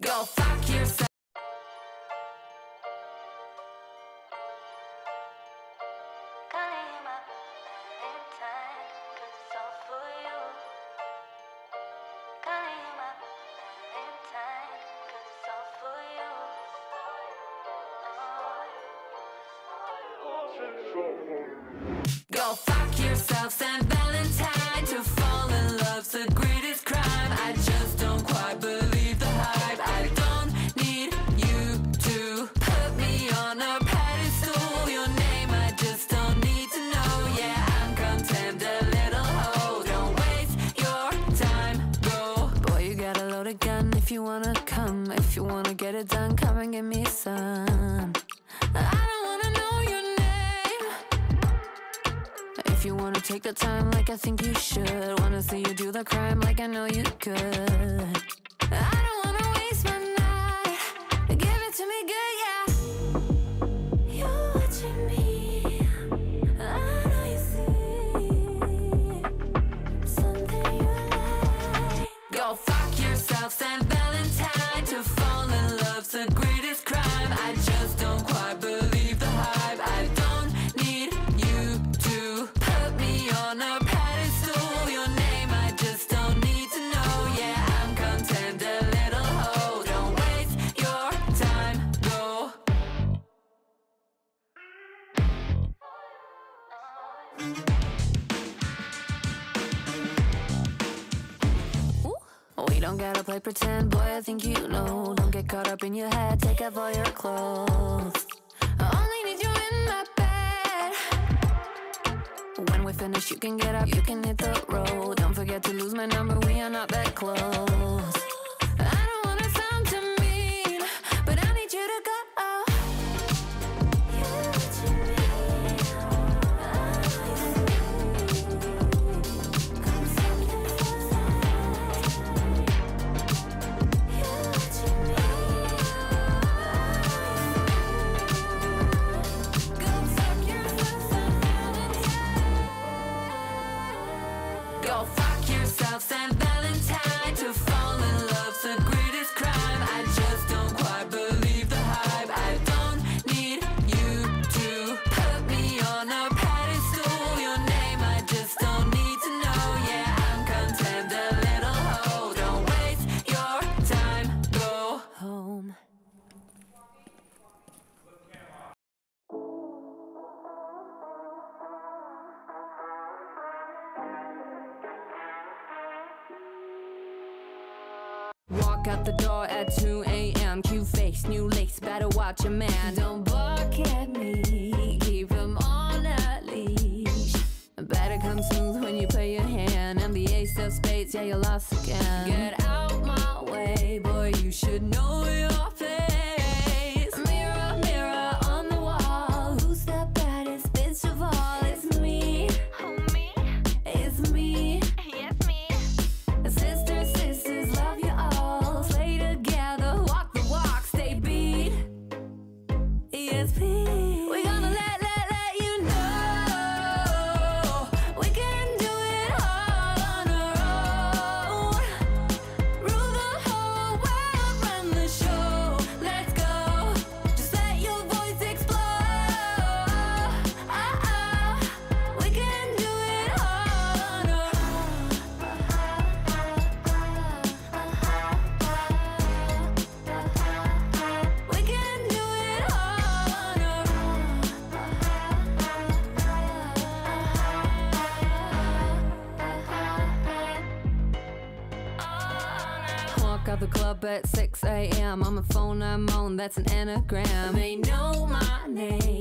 Go Don't gotta play pretend, boy, I think you know Don't get caught up in your head, take off all your clothes I only need you in my bed When we finish, you can get up, you can hit the road Don't forget to lose my number, we are not that close your man. Don't bark at me, keep him on a leash. Better come smooth when you play your hand. I'm the ace of spades, yeah, you lost again. Get out my way, boy, you should know it. that's an anagram. They know my name.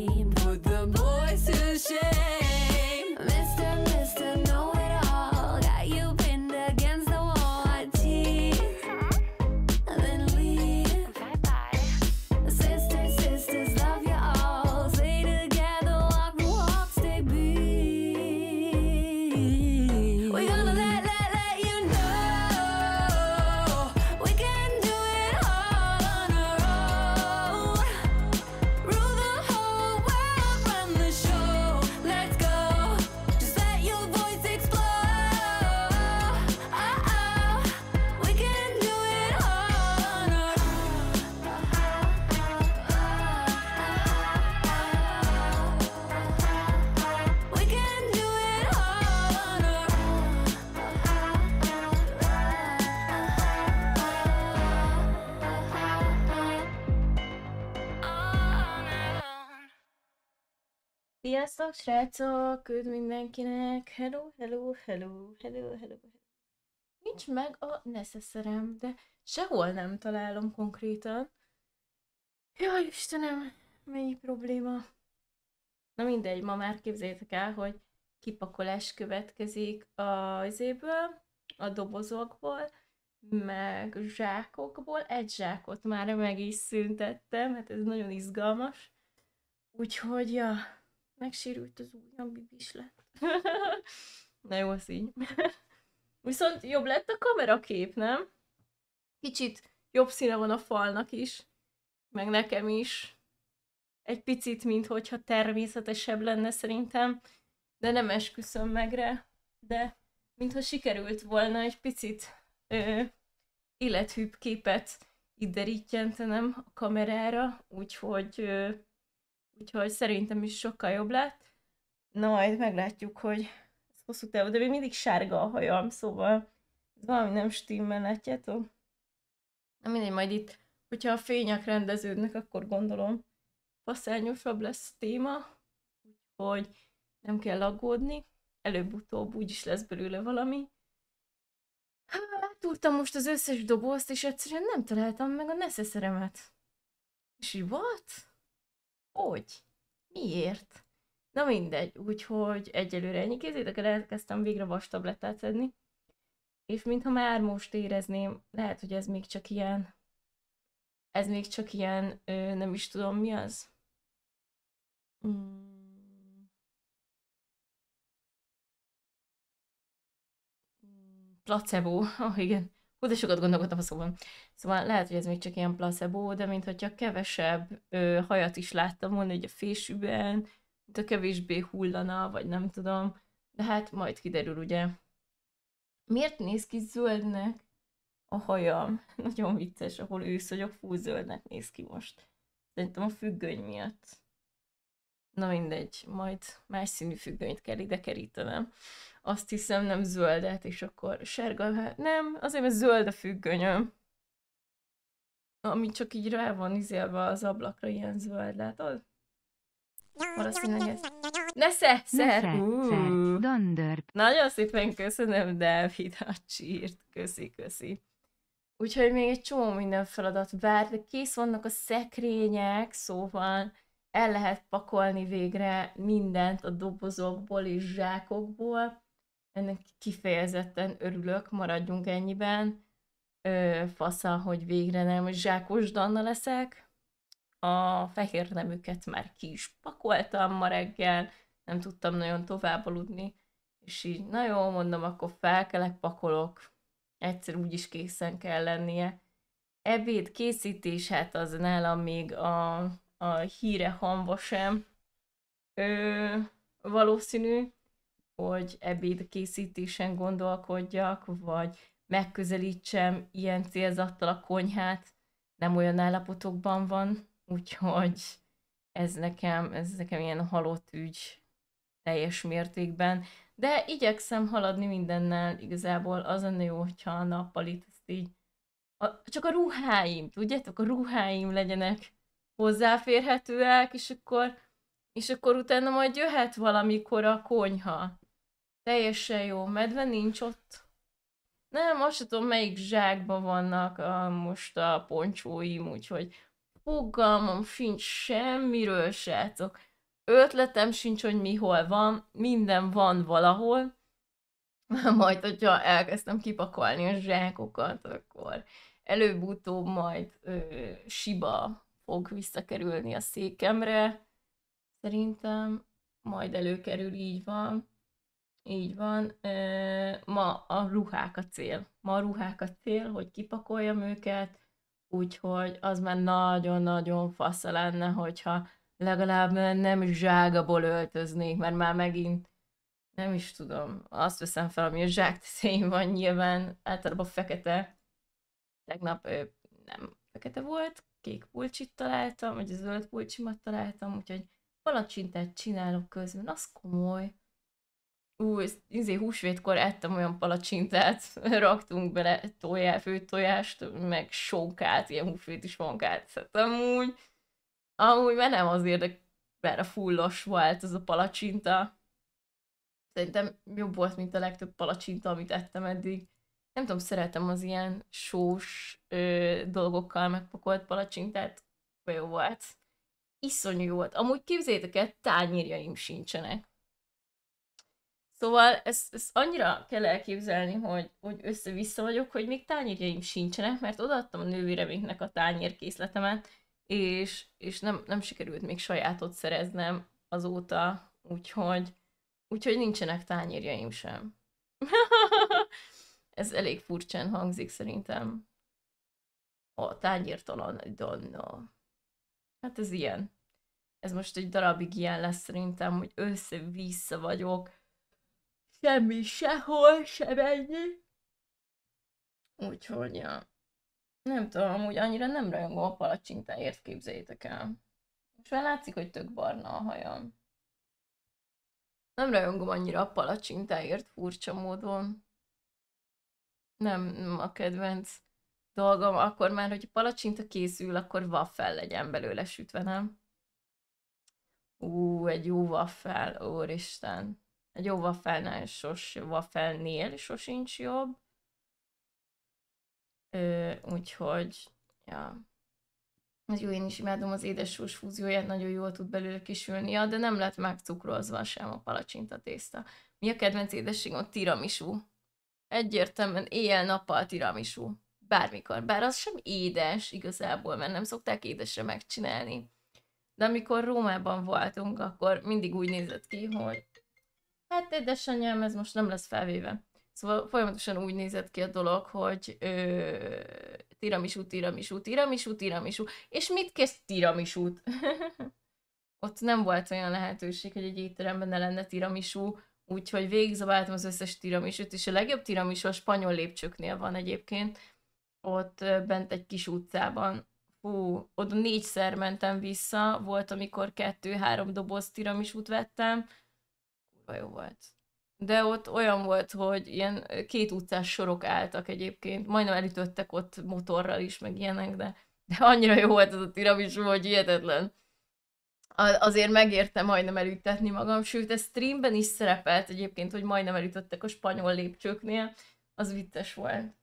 Sziasztok, srácok! Üdv mindenkinek! Hello, hello, hello, hello, hello, hello. Nincs meg a neszeszerem, de sehol nem találom konkrétan. Jaj, Istenem, mennyi probléma. Na mindegy, ma már képzeljétek el, hogy kipakolás következik a izéből, a dobozokból, meg zsákokból. Egy zsákot már meg is szüntettem, hát ez nagyon izgalmas. Úgyhogy, ja, megsérült az ujjam, is lett. Na jó, az így. Viszont jobb lett a kamerakép, nem? Kicsit jobb színe van a falnak is, meg nekem is. Egy picit, mint hogyha természetesebb lenne szerintem, de nem esküszöm meg rá. De mintha sikerült volna egy picit ö, élethűbb képet iderítjentenem a kamerára, úgyhogy ö, úgyhogy szerintem is sokkal jobb lett. Na, majd meglátjuk, hogy ez hosszú távú, de még mindig sárga a hajam, szóval ez valami nem stimmel, látjátok? Na mindegy, majd itt, hogyha a fények rendeződnek, akkor gondolom faszányosabb lesz téma, úgyhogy nem kell aggódni, előbb-utóbb úgyis lesz belőle valami. Átúrtam most az összes dobozt, és egyszerűen nem találtam meg a neszeszeremet. És így, what? Hogy? Miért? Na mindegy, úgyhogy egyelőre ennyi kézzétek el, elkezdtem végre vastablettát szedni, és mintha már most érezném, lehet, hogy ez még csak ilyen, ez még csak ilyen, ö, nem is tudom mi az. Hmm. Hmm, placebo, ah oh, igen. Hú, de sokat gondolkodtam a szóban. Szóval lehet, hogy ez még csak ilyen placebo, de mintha kevesebb ö, hajat is láttam volna így a fésűben, mint a kevésbé hullana, vagy nem tudom. De hát majd kiderül, ugye. Miért néz ki zöldnek a hajam? Nagyon vicces, ahol ősz vagyok, fú, zöldnek néz ki most. Szerintem a függöny miatt. Na mindegy, majd más színű függönyt kell ide kerítenem. Azt hiszem nem zöldet, és akkor sárga, hát nem, azért mert zöld a függönyöm. Ami csak így rá van izélve az ablakra, ilyen zöld, látod? Valószínűleg ez. Nesze, szer! Nagyon szépen köszönöm, David a csírt. Köszi, köszi. Úgyhogy még egy csomó minden feladat vár, de kész vannak a szekrények, szóval el lehet pakolni végre mindent a dobozokból és zsákokból. Ennek kifejezetten örülök, maradjunk ennyiben. Ö, fasza, hogy végre nem zsákos Danna leszek. A fehér nemüket már ki is pakoltam ma reggel, nem tudtam nagyon tovább aludni, és így, na jó, mondom, akkor felkelek, pakolok. Egyszer úgy is készen kell lennie. Ebéd készítés, hát az nálam még a a híre hamba sem ö, valószínű, hogy ebéd készítésen gondolkodjak, vagy megközelítsem ilyen célzattal a konyhát, nem olyan állapotokban van, úgyhogy ez nekem, ez nekem ilyen halott ügy teljes mértékben, de igyekszem haladni mindennel, igazából az lenne jó, hogyha a nappalit ezt így, a, csak a ruháim, tudjátok, a ruháim legyenek hozzáférhetőek, és akkor, és akkor utána majd jöhet valamikor a konyha. Teljesen jó, medve nincs ott. Nem, most sem tudom, melyik zsákban vannak a, most a poncsóim, úgyhogy fogalmam sincs semmiről, srácok. Ötletem sincs, hogy mi hol van, minden van valahol. Majd, hogyha elkezdtem kipakolni a zsákokat, akkor előbb-utóbb majd ö, siba fog visszakerülni a székemre. Szerintem majd előkerül, így van. Így van. Ma a ruhák a cél. Ma a ruhák a cél, hogy kipakoljam őket, úgyhogy az már nagyon-nagyon fasza lenne, hogyha legalább nem zságaból öltöznék, mert már megint nem is tudom, azt veszem fel, ami a zsák tetején van nyilván, általában fekete, tegnap ő nem fekete volt, kék pulcsit találtam, vagy a zöld pulcsimat találtam, úgyhogy palacsintát csinálok közben, az komoly. Ú, izé húsvétkor ettem olyan palacsintát, raktunk bele tojá, főtt tojást, meg sonkát, ilyen húsvéti sonkát szedtem úgy. Amúgy már nem azért, de mert a fullos volt az a palacsinta. Szerintem jobb volt, mint a legtöbb palacsinta, amit ettem eddig nem tudom, szeretem az ilyen sós ö, dolgokkal megpakolt palacsintát, vagy jó volt. Iszonyú jó volt. Amúgy képzétek el, tányérjaim sincsenek. Szóval ezt, ezt annyira kell elképzelni, hogy, hogy össze-vissza vagyok, hogy még tányérjaim sincsenek, mert odaadtam a nővéremiknek a tányérkészletemet, és, és nem, nem sikerült még sajátot szereznem azóta, úgyhogy, úgyhogy nincsenek tányérjaim sem. Ez elég furcsán hangzik szerintem. A tányértalan Donna. Hát ez ilyen. Ez most egy darabig ilyen lesz szerintem, hogy össze-vissza vagyok. Semmi sehol, se ennyi. Úgyhogy, ja. Nem tudom, úgy annyira nem rajongó a palacsintáért, képzeljétek el. Most már látszik, hogy tök barna a hajam. Nem rajongom annyira a palacsintáért furcsa módon nem a kedvenc dolgom, akkor már, hogy palacsinta készül, akkor waffel legyen belőle sütve, nem? Ú, egy jó waffel, úristen. Egy jó waffelnál sos, waffelnél sosincs jobb. Ö, úgyhogy, ja. Hát jó, én is imádom az édes sós fúzióját, nagyon jól tud belőle kisülni, ja, de nem lett megcukrozva sem a palacsinta tészta. Mi a kedvenc A Tiramisu egyértelműen éjjel-nappal tiramisú. Bármikor. Bár az sem édes igazából, mert nem szokták édesre megcsinálni. De amikor Rómában voltunk, akkor mindig úgy nézett ki, hogy hát édesanyám, ez most nem lesz felvéve. Szóval folyamatosan úgy nézett ki a dolog, hogy ö, tiramisú, tiramisú, tiramisú, tiramisú. És mit kész tiramisút? Ott nem volt olyan lehetőség, hogy egy étteremben ne lenne tiramisú Úgyhogy végigzabáltam az összes tiramisot, és a legjobb tiramisu a spanyol lépcsőknél van egyébként, ott bent egy kis utcában. Hú, oda négyszer mentem vissza, volt, amikor kettő-három doboz tiramisút vettem, kurva jó volt. De ott olyan volt, hogy ilyen két utcás sorok álltak egyébként, majdnem elütöttek ott motorral is, meg ilyenek, de, de annyira jó volt az a tiramisu, hogy hihetetlen azért megérte majdnem elütetni magam, sőt, ez streamben is szerepelt egyébként, hogy majdnem elütöttek a spanyol lépcsőknél, az vicces volt.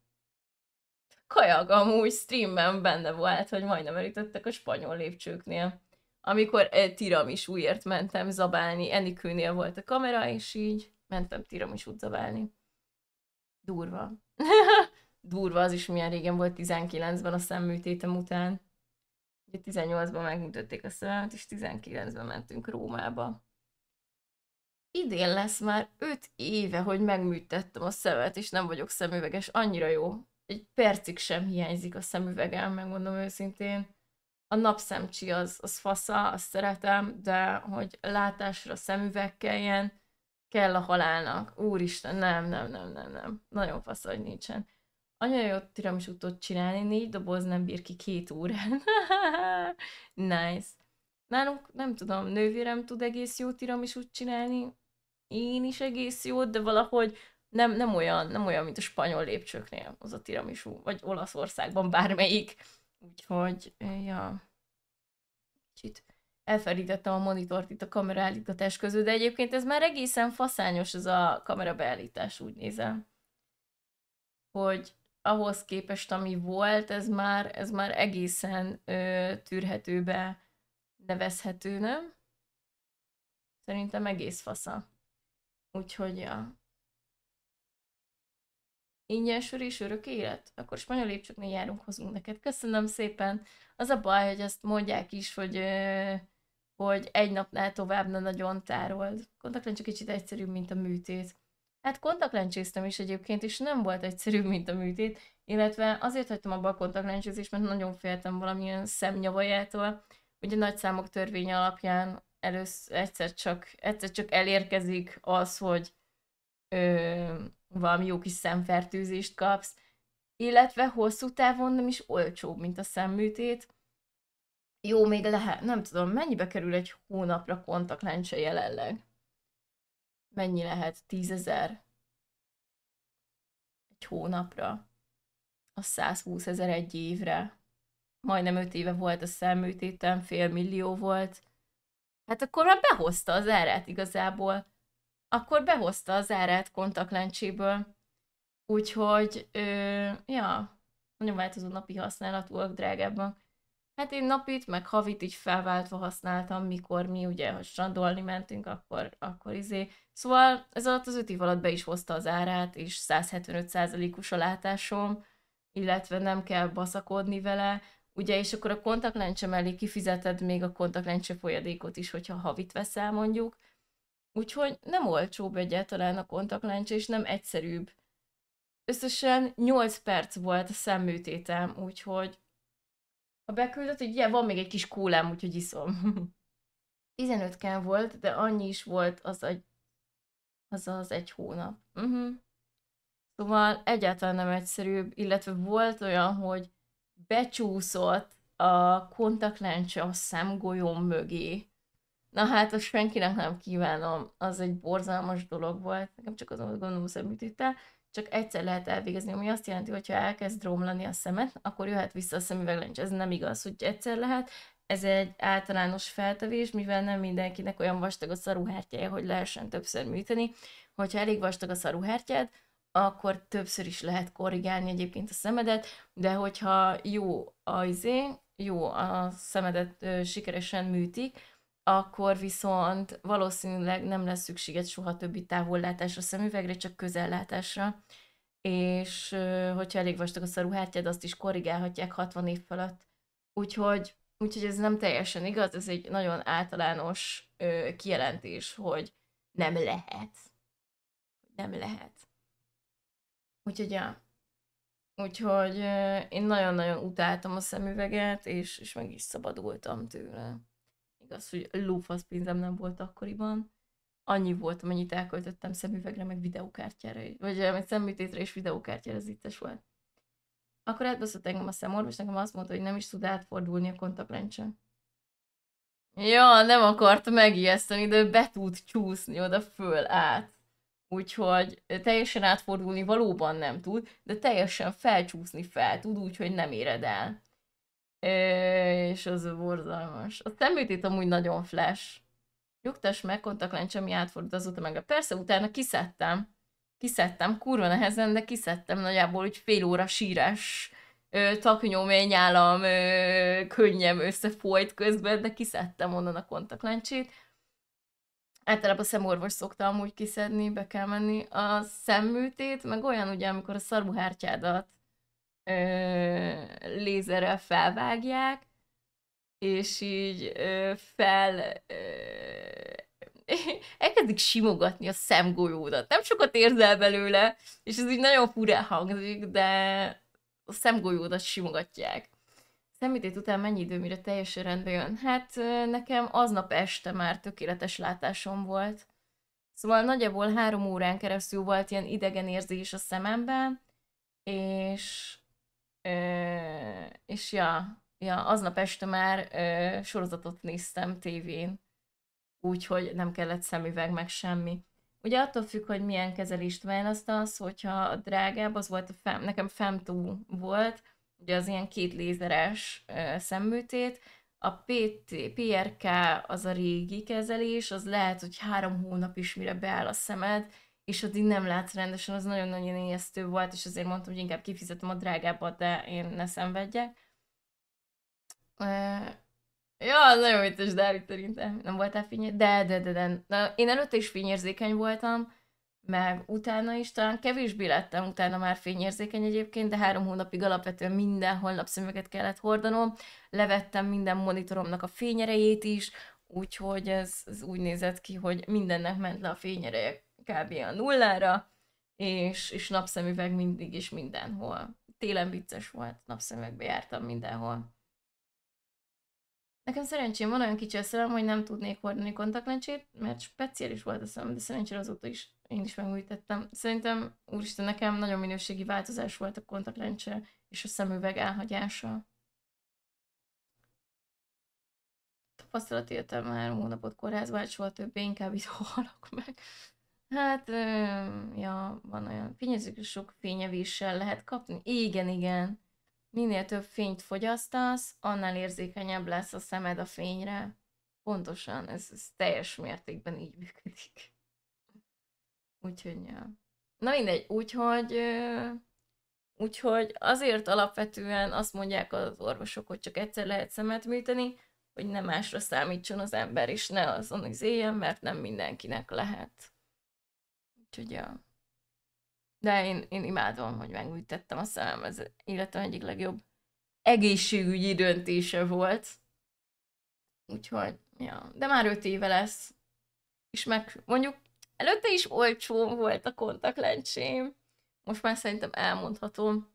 Kajag amúgy streamben benne volt, hogy majdnem elütöttek a spanyol lépcsőknél. Amikor eh, tiramisúért mentem zabálni, Enikőnél volt a kamera, és így mentem tiramisút zabálni. Durva. Durva az is, milyen régen volt 19-ben a szemműtétem után. Ugye 18-ban megmutatték a szememet, és 19-ben mentünk Rómába. Idén lesz már 5 éve, hogy megműtettem a szemet, és nem vagyok szemüveges, annyira jó. Egy percig sem hiányzik a szemüvegem, megmondom őszintén. A napszemcsi az, az fasza, azt szeretem, de hogy látásra szemüveg kelljen, kell a halálnak. Úristen, nem, nem, nem, nem, nem. Nagyon fasz, hogy nincsen Anya jó tiramisútot tud csinálni, négy doboz nem bír ki két órán. nice. Nálunk nem tudom, nővérem tud egész jó tiramisút csinálni, én is egész jó, de valahogy nem, nem, olyan, nem olyan, mint a spanyol lépcsőknél az a tiramisú, vagy Olaszországban bármelyik. Úgyhogy, ja, kicsit elfelítettem a monitort itt a kamera közül, de egyébként ez már egészen faszányos ez a kamera beállítás, úgy nézem. Hogy ahhoz képest, ami volt, ez már, ez már egészen ö, tűrhetőbe nevezhető, nem? Szerintem egész fasza. Úgyhogy, ja. Ingyen sör és örök élet? Akkor spanyol lépcsőknél járunk, hozunk neked. Köszönöm szépen. Az a baj, hogy azt mondják is, hogy, ö, hogy egy napnál tovább ne nagyon tárold. Kontaktlen csak kicsit egyszerűbb, mint a műtét. Hát kontaktlencséztem is egyébként, és nem volt egyszerű, mint a műtét, illetve azért hagytam abba a kontaktlencsézést, mert nagyon féltem valamilyen szemnyavajától. Ugye nagy számok törvény alapján először egyszer csak, egyszer csak elérkezik az, hogy ö, valami jó kis szemfertőzést kapsz, illetve hosszú távon nem is olcsóbb, mint a szemműtét. Jó, még lehet, nem tudom, mennyibe kerül egy hónapra kontaktlencse jelenleg? mennyi lehet? Tízezer? Egy hónapra? A 120 ezer egy évre. Majdnem öt éve volt a szemműtétem, fél millió volt. Hát akkor már behozta az árát igazából. Akkor behozta az árát kontaktlencséből. Úgyhogy, ö, ja, nagyon változó napi használatúak drágábbak. Hát én napit, meg havit így felváltva használtam, mikor mi ugye, ha strandolni mentünk, akkor, akkor izé. Szóval ez alatt az öt év alatt be is hozta az árát, és 175%-os a látásom, illetve nem kell baszakodni vele, ugye, és akkor a kontaktlencse mellé kifizeted még a kontaktlencse folyadékot is, hogyha havit veszel mondjuk. Úgyhogy nem olcsóbb egyáltalán a kontaktlencse, és nem egyszerűbb. Összesen 8 perc volt a szemműtétem, úgyhogy a beküldött, hogy ugye van még egy kis kólám, úgyhogy iszom. 15 kán volt, de annyi is volt az, egy, az, az egy hónap. Uh-huh. Szóval egyáltalán nem egyszerűbb, illetve volt olyan, hogy becsúszott a kontaktlencse a szemgolyóm mögé. Na hát, azt senkinek nem kívánom, az egy borzalmas dolog volt. Nekem csak azon gondolom, hogy csak egyszer lehet elvégezni, ami azt jelenti, hogy ha elkezd romlani a szemet, akkor jöhet vissza a szemüveglencs. Ez nem igaz, hogy egyszer lehet, ez egy általános feltevés, mivel nem mindenkinek olyan vastag a szaruhártyája, hogy lehessen többször műteni. Hogyha elég vastag a szaruhártyád, akkor többször is lehet korrigálni egyébként a szemedet, de hogyha jó ajzé, jó a szemedet ö, sikeresen műtik, akkor viszont valószínűleg nem lesz szükséged soha többi távollátásra, szemüvegre, csak közellátásra, és hogyha elég vastag a szaruhártyád, azt is korrigálhatják 60 év felett. Úgyhogy, úgyhogy ez nem teljesen igaz, ez egy nagyon általános ö, kijelentés, hogy nem lehet. Nem lehet. Úgyhogy, ja. Úgyhogy ö, én nagyon-nagyon utáltam a szemüveget, és, és meg is szabadultam tőle. Igaz, hogy lófasz pénzem nem volt akkoriban. Annyi volt, amennyit elköltöttem szemüvegre, meg videókártyára, vagy meg szemműtétre és videókártyára, ez ittes volt. Akkor átbaszott engem a szemorvos, nekem azt mondta, hogy nem is tud átfordulni a kontaktlencsön. Ja, nem akart megijeszteni, de be tud csúszni oda föl át. Úgyhogy teljesen átfordulni valóban nem tud, de teljesen felcsúszni fel tud, úgyhogy nem éred el és az borzalmas. A szemműtét amúgy nagyon flash. Nyugtass meg, kontaktlencs, ami átfordult azóta meg. Persze, utána kiszedtem. Kiszedtem, kurva nehezen, de kiszedtem nagyjából egy fél óra sírás taknyom, állam ö, könnyem összefolyt közben, de kiszedtem onnan a kontaktlencsét. Általában a szemorvos szokta amúgy kiszedni, be kell menni. A szemműtét, meg olyan ugye, amikor a szarbuhártyádat ö, lézerrel felvágják, és így ö, fel ö, elkezdik simogatni a szemgolyódat. Nem sokat érzel belőle, és ez így nagyon furán hangzik, de a szemgolyódat simogatják. Szemítét után mennyi idő, mire teljesen rendbe jön? Hát nekem aznap este már tökéletes látásom volt. Szóval nagyjából három órán keresztül volt ilyen idegen érzés a szememben, és és ja, ja, aznap este már ö, sorozatot néztem tévén, úgyhogy nem kellett szemüveg meg semmi. Ugye attól függ, hogy milyen kezelést választasz, hogyha a drágább, az volt a fem, nekem Femtú volt, ugye az ilyen két lézeres ö, szemműtét, a PT, PRK az a régi kezelés, az lehet, hogy három hónap is mire beáll a szemed, és addig nem látsz rendesen, az nagyon-nagyon ijesztő volt, és azért mondtam, hogy inkább kifizetem a drágábbat, de én ne szenvedjek. Uh, ja, nagyon vicces, Dávid szerintem. Nem voltál fényér? De, de, de, de. Na, én előtte is fényérzékeny voltam, meg utána is, talán kevésbé lettem utána már fényérzékeny egyébként, de három hónapig alapvetően minden napszemüveget kellett hordanom, levettem minden monitoromnak a fényerejét is, úgyhogy ez, ez úgy nézett ki, hogy mindennek ment le a fényereje kb. a nullára, és, és napszemüveg mindig is mindenhol. Télen vicces volt, napszemüvegbe jártam mindenhol. Nekem szerencsém van olyan kicsi a szemem, hogy nem tudnék hordani kontaktlencsét, mert speciális volt a szemem, de szerencsére azóta is én is megújítettem. Szerintem, úristen, nekem nagyon minőségi változás volt a kontaktlencse és a szemüveg elhagyása. Tapasztalat éltem már hónapot kórházba, hát soha többé inkább itt halok meg. Hát, ja, van olyan. Fényezők sok fényevéssel lehet kapni. Igen, igen. Minél több fényt fogyasztasz, annál érzékenyebb lesz a szemed a fényre. Pontosan, ez, ez teljes mértékben így működik. Úgyhogy, ja. Na mindegy, úgyhogy... Úgyhogy azért alapvetően azt mondják az orvosok, hogy csak egyszer lehet szemet műteni, hogy ne másra számítson az ember, és ne azon az mert nem mindenkinek lehet. Úgyhogy ja. De én, én imádom, hogy megműtettem a szemem, ez életem egyik legjobb egészségügyi döntése volt. Úgyhogy, ja. De már öt éve lesz. És meg mondjuk előtte is olcsó volt a kontaktlencsém. Most már szerintem elmondhatom.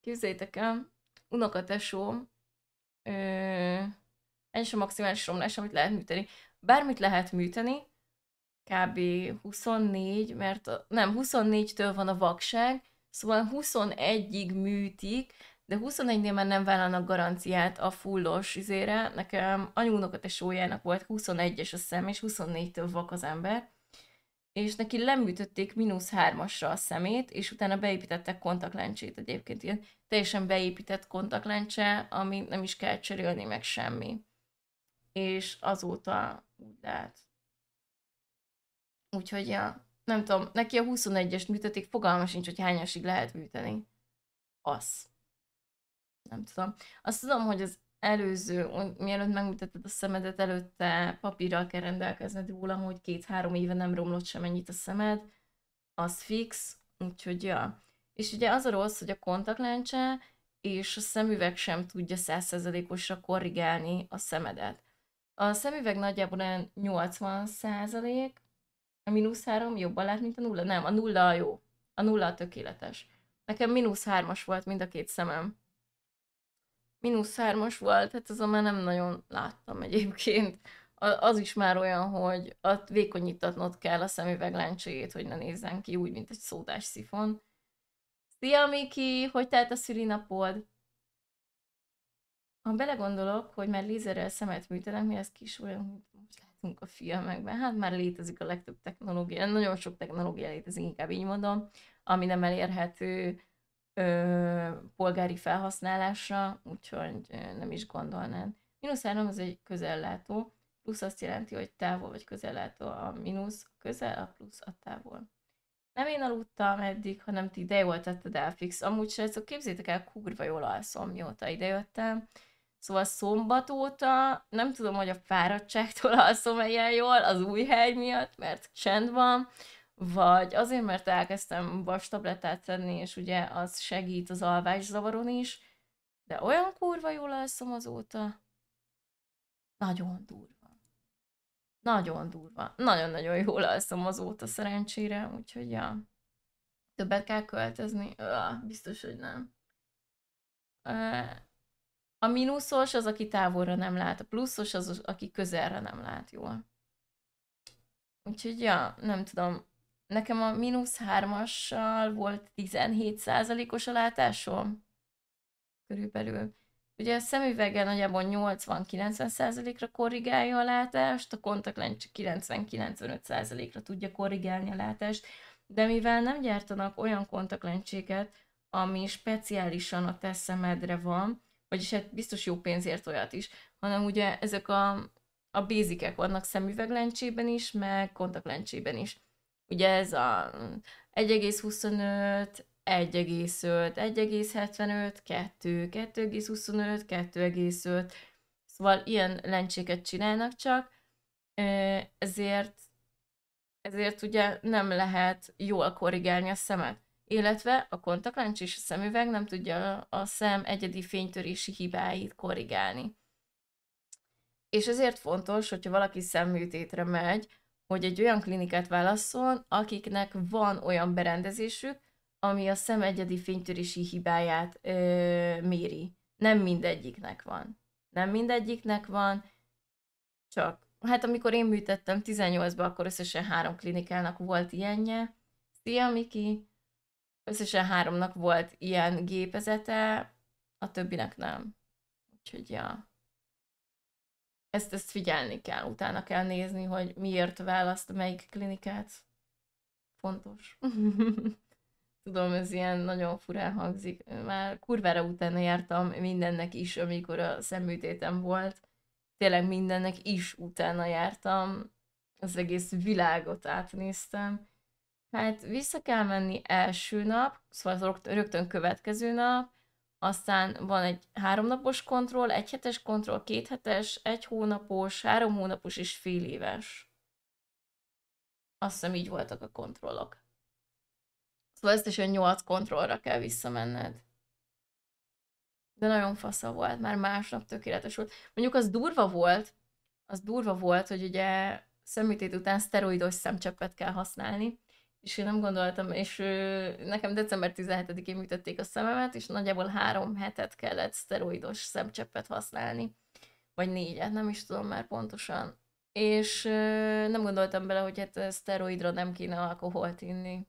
Képzeljétek el, unokatesóm ennyi a maximális romlás, amit lehet műteni. Bármit lehet műteni, kb. 24, mert a nem, 24-től van a vakság, szóval 21-ig műtik, de 21-nél már nem vállalnak garanciát a fullos izére. Nekem anyúnak a tesójának volt 21-es a szem, és 24-től vak az ember és neki leműtötték mínusz hármasra a szemét, és utána beépítettek kontaktlencsét egyébként, ilyen teljesen beépített kontaktlencse, ami nem is kell cserélni meg semmi. És azóta úgy Úgyhogy ja, nem tudom, neki a 21-est műtetik, fogalma sincs, hogy hányasig lehet műteni. Az. Nem tudom. Azt tudom, hogy az előző, mielőtt megmutatod a szemedet, előtte papírral kell rendelkezned róla, hogy két-három éve nem romlott sem ennyit a szemed, az fix, úgyhogy ja. És ugye az a rossz, hogy a kontaktlencse és a szemüveg sem tudja százszerzelékosra korrigálni a szemedet. A szemüveg nagyjából olyan 80 százalék, a mínusz három jobban lát, mint a nulla? Nem, a nulla a jó. A nulla a tökéletes. Nekem mínusz hármas volt mind a két szemem. Mínusz hármas volt, hát azon már nem nagyon láttam egyébként. Az is már olyan, hogy a vékonyítatnod kell a szemüveg lencséjét, hogy ne nézzen ki úgy, mint egy szódás szifon. Szia, Miki! Hogy telt a szülinapod? Ha belegondolok, hogy már lézerrel szemet műtenek, mi az kis olyan, mint most láttunk a filmekben, hát már létezik a legtöbb technológia, nagyon sok technológia létezik, inkább így mondom, ami nem elérhető ö, polgári felhasználásra, úgyhogy nem is gondolnád. Minusz 3 az egy közellátó, plusz azt jelenti, hogy távol vagy közellátó, a mínusz a közel, a plusz a távol. Nem én aludtam eddig, hanem ti, de jól tetted el fix. Amúgy srácok, képzétek el, kurva jól alszom, mióta idejöttem. Szóval szombat óta nem tudom, hogy a fáradtságtól alszom ilyen jól az új hely miatt, mert csend van, vagy azért, mert elkezdtem vas tablettát tenni, és ugye az segít az zavaron is, de olyan kurva jól alszom azóta. Nagyon durva. Nagyon durva. Nagyon-nagyon jól alszom azóta szerencsére, úgyhogy ja. Többet kell költözni? Öh, biztos, hogy nem. Öh, a mínuszos az, aki távolra nem lát, a pluszos az, aki közelre nem lát jól. Úgyhogy, ja, nem tudom. Nekem a mínusz hármassal volt 17%-os a látásom. Körülbelül. Ugye a szemüveggel nagyjából 80-90%-ra korrigálja a látást, a kontaktlencs 90-95%-ra tudja korrigálni a látást, de mivel nem gyártanak olyan kontaktlencséket, ami speciálisan a te szemedre van, vagyis hát biztos jó pénzért olyat is, hanem ugye ezek a, a bézikek vannak szemüveglencsében is, meg kontaktlencsében is. Ugye ez a 1,25, 1,5, 1,75, 2, 2,25, 2,5, szóval ilyen lencséket csinálnak csak, ezért, ezért ugye nem lehet jól korrigálni a szemet illetve a kontaktlencs és a szemüveg nem tudja a szem egyedi fénytörési hibáit korrigálni. És ezért fontos, hogyha valaki szemműtétre megy, hogy egy olyan klinikát válasszon, akiknek van olyan berendezésük, ami a szem egyedi fénytörési hibáját ö, méri. Nem mindegyiknek van. Nem mindegyiknek van, csak. Hát amikor én műtettem 18-ban, akkor összesen három klinikának volt ilyenje. Szia, Miki! összesen háromnak volt ilyen gépezete, a többinek nem. Úgyhogy ja. Ezt, ezt figyelni kell, utána kell nézni, hogy miért választ melyik klinikát. Fontos. Tudom, ez ilyen nagyon furán hangzik. Már kurvára utána jártam mindennek is, amikor a szemműtétem volt. Tényleg mindennek is utána jártam. Az egész világot átnéztem Hát vissza kell menni első nap, szóval rögtön következő nap, aztán van egy háromnapos kontroll, egy hetes kontroll, két hetes, egy hónapos, három hónapos és fél éves. Azt hiszem így voltak a kontrollok. Szóval ezt is olyan nyolc kontrollra kell visszamenned. De nagyon fasza volt, már másnap tökéletes volt. Mondjuk az durva volt, az durva volt, hogy ugye szemütét után szteroidos szemcseppet kell használni, és én nem gondoltam, és nekem december 17-én műtötték a szememet, és nagyjából három hetet kellett szteroidos szemcseppet használni, vagy négyet, nem is tudom már pontosan. És nem gondoltam bele, hogy hát szteroidra nem kéne alkoholt inni.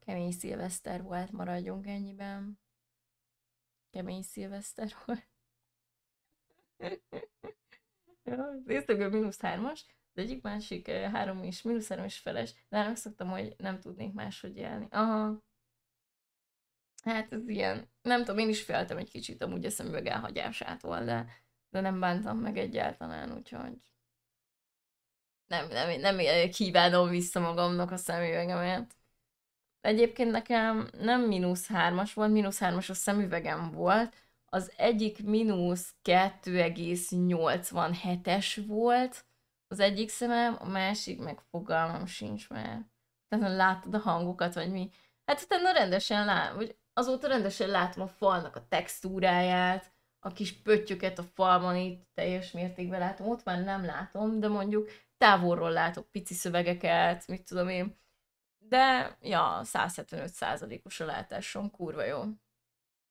Kemény szilveszter volt, maradjunk ennyiben. Kemény szilveszter volt. Néztük, hogy mínusz hármas de egyik másik három is, három is feles, de nem szoktam, hogy nem tudnék máshogy élni. Aha. Hát ez ilyen, nem tudom, én is féltem egy kicsit amúgy a szemüveg elhagyásától, de, de nem bántam meg egyáltalán, úgyhogy nem, nem, nem kívánom vissza magamnak a szemüvegemet. Egyébként nekem nem mínusz hármas volt, mínusz hármas a szemüvegem volt, az egyik mínusz 2,87-es volt, az egyik szemem, a másik meg fogalmam sincs már. Tehát látod a hangokat, vagy mi. Hát utána rendesen lát, vagy azóta rendesen látom a falnak a textúráját, a kis pöttyöket a falban itt teljes mértékben látom, ott már nem látom, de mondjuk távolról látok pici szövegeket, mit tudom én. De, ja, 175 os a látásom, kurva jó.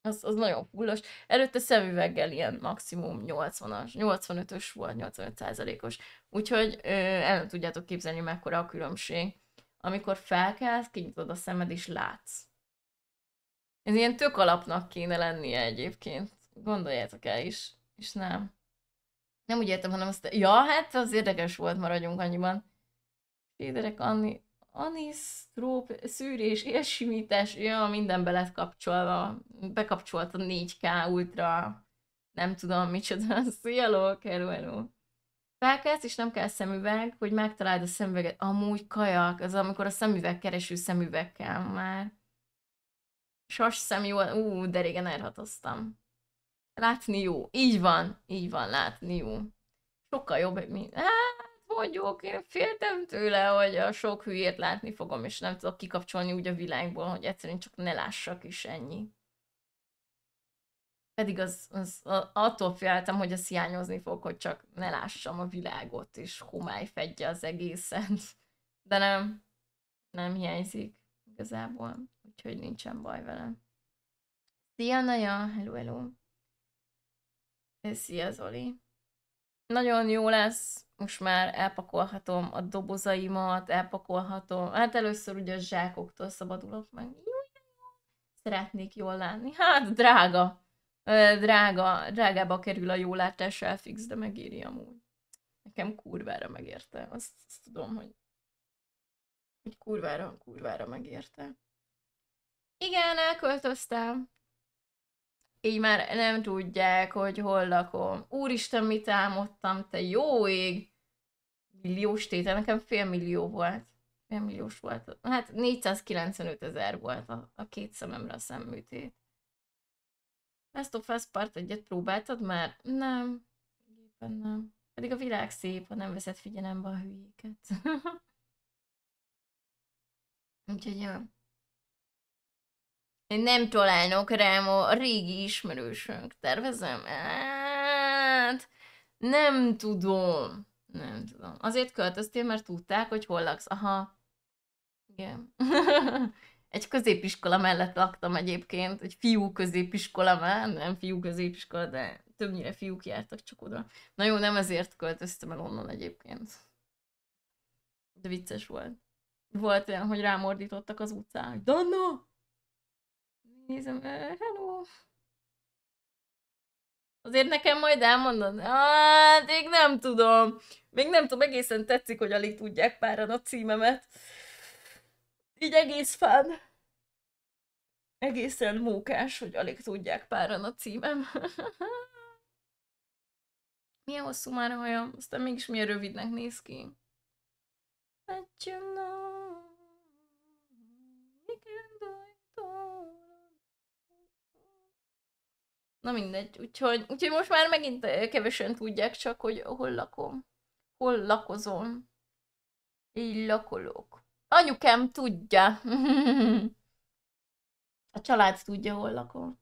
Az, az nagyon fullos. Előtte szemüveggel ilyen maximum 80-as, 85-ös volt, 85%-os. Úgyhogy ö, el nem tudjátok képzelni, mekkora a különbség. Amikor felkelsz, kinyitod a szemed és látsz. Ez ilyen tök alapnak kéne lennie egyébként. Gondoljátok el is. És nem. Nem úgy értem, hanem azt... Ja, hát az érdekes volt, maradjunk annyiban. Éderek Anni anisztróp, szűrés, élsimítás, ja, minden be lett kapcsolva, bekapcsolt a 4K ultra, nem tudom micsoda, szialó, hello, hello. Felkelsz, és nem kell szemüveg, hogy megtaláld a szemüveget. Amúgy kajak, az amikor a szemüveg kereső szemüvegkel már. Sas szem jó, ú, de régen elhatoztam. Látni jó. Így van, így van, látni jó. Sokkal jobb, mint... Ah! vagyok, én féltem tőle, hogy a sok hülyét látni fogom, és nem tudok kikapcsolni úgy a világból, hogy egyszerűen csak ne lássak is ennyi. Pedig az, az, attól féltem, hogy ezt hiányozni fog, hogy csak ne lássam a világot, és homály fedje az egészet. De nem, nem hiányzik igazából, úgyhogy nincsen baj vele. Szia, Naja! Hello, hello! Szia, Zoli! Nagyon jó lesz most már elpakolhatom a dobozaimat, elpakolhatom, hát először ugye a zsákoktól szabadulok meg. Szeretnék jól látni. Hát, drága. Drága, drágába kerül a jó látás elfix, de megéri amúgy. Nekem kurvára megérte. Azt, azt tudom, hogy, hogy kurvára, kurvára megérte. Igen, elköltöztem. Így már nem tudják, hogy hol lakom. Úristen, mit álmodtam, te jó ég! milliós tétel, nekem millió volt. milliós volt. Hát 495 ezer volt a, a két szememre a szemműtét. Last of Us Part egyet próbáltad már? Nem. Gépen nem. Pedig a világ szép, ha nem veszed figyelembe a hülyéket. Úgyhogy jó. Én nem találnok rám a régi ismerősök. Tervezem? Hát, nem tudom. Nem tudom. Azért költöztél, mert tudták, hogy hol laksz. Aha. Igen. Egy középiskola mellett laktam egyébként, egy fiú középiskola már, nem fiú középiskola, de többnyire fiúk jártak csak oda. Na jó, nem ezért költöztem el onnan egyébként. De vicces volt. Volt olyan, hogy rámordítottak az utcán, hogy Donna! Nézem, hello! Azért nekem majd elmondod. Hát, még nem tudom. Még nem tudom, egészen tetszik, hogy alig tudják páran a címemet. Így egész fán. Egészen mókás, hogy alig tudják páran a címem. Milyen hosszú már a hajam, aztán mégis milyen rövidnek néz ki. But you know. Na mindegy, úgyhogy, úgyhogy most már megint kevesen tudják csak, hogy hol lakom. Hol lakozom. Így lakolok. Anyukám tudja. a család tudja, hol lakom.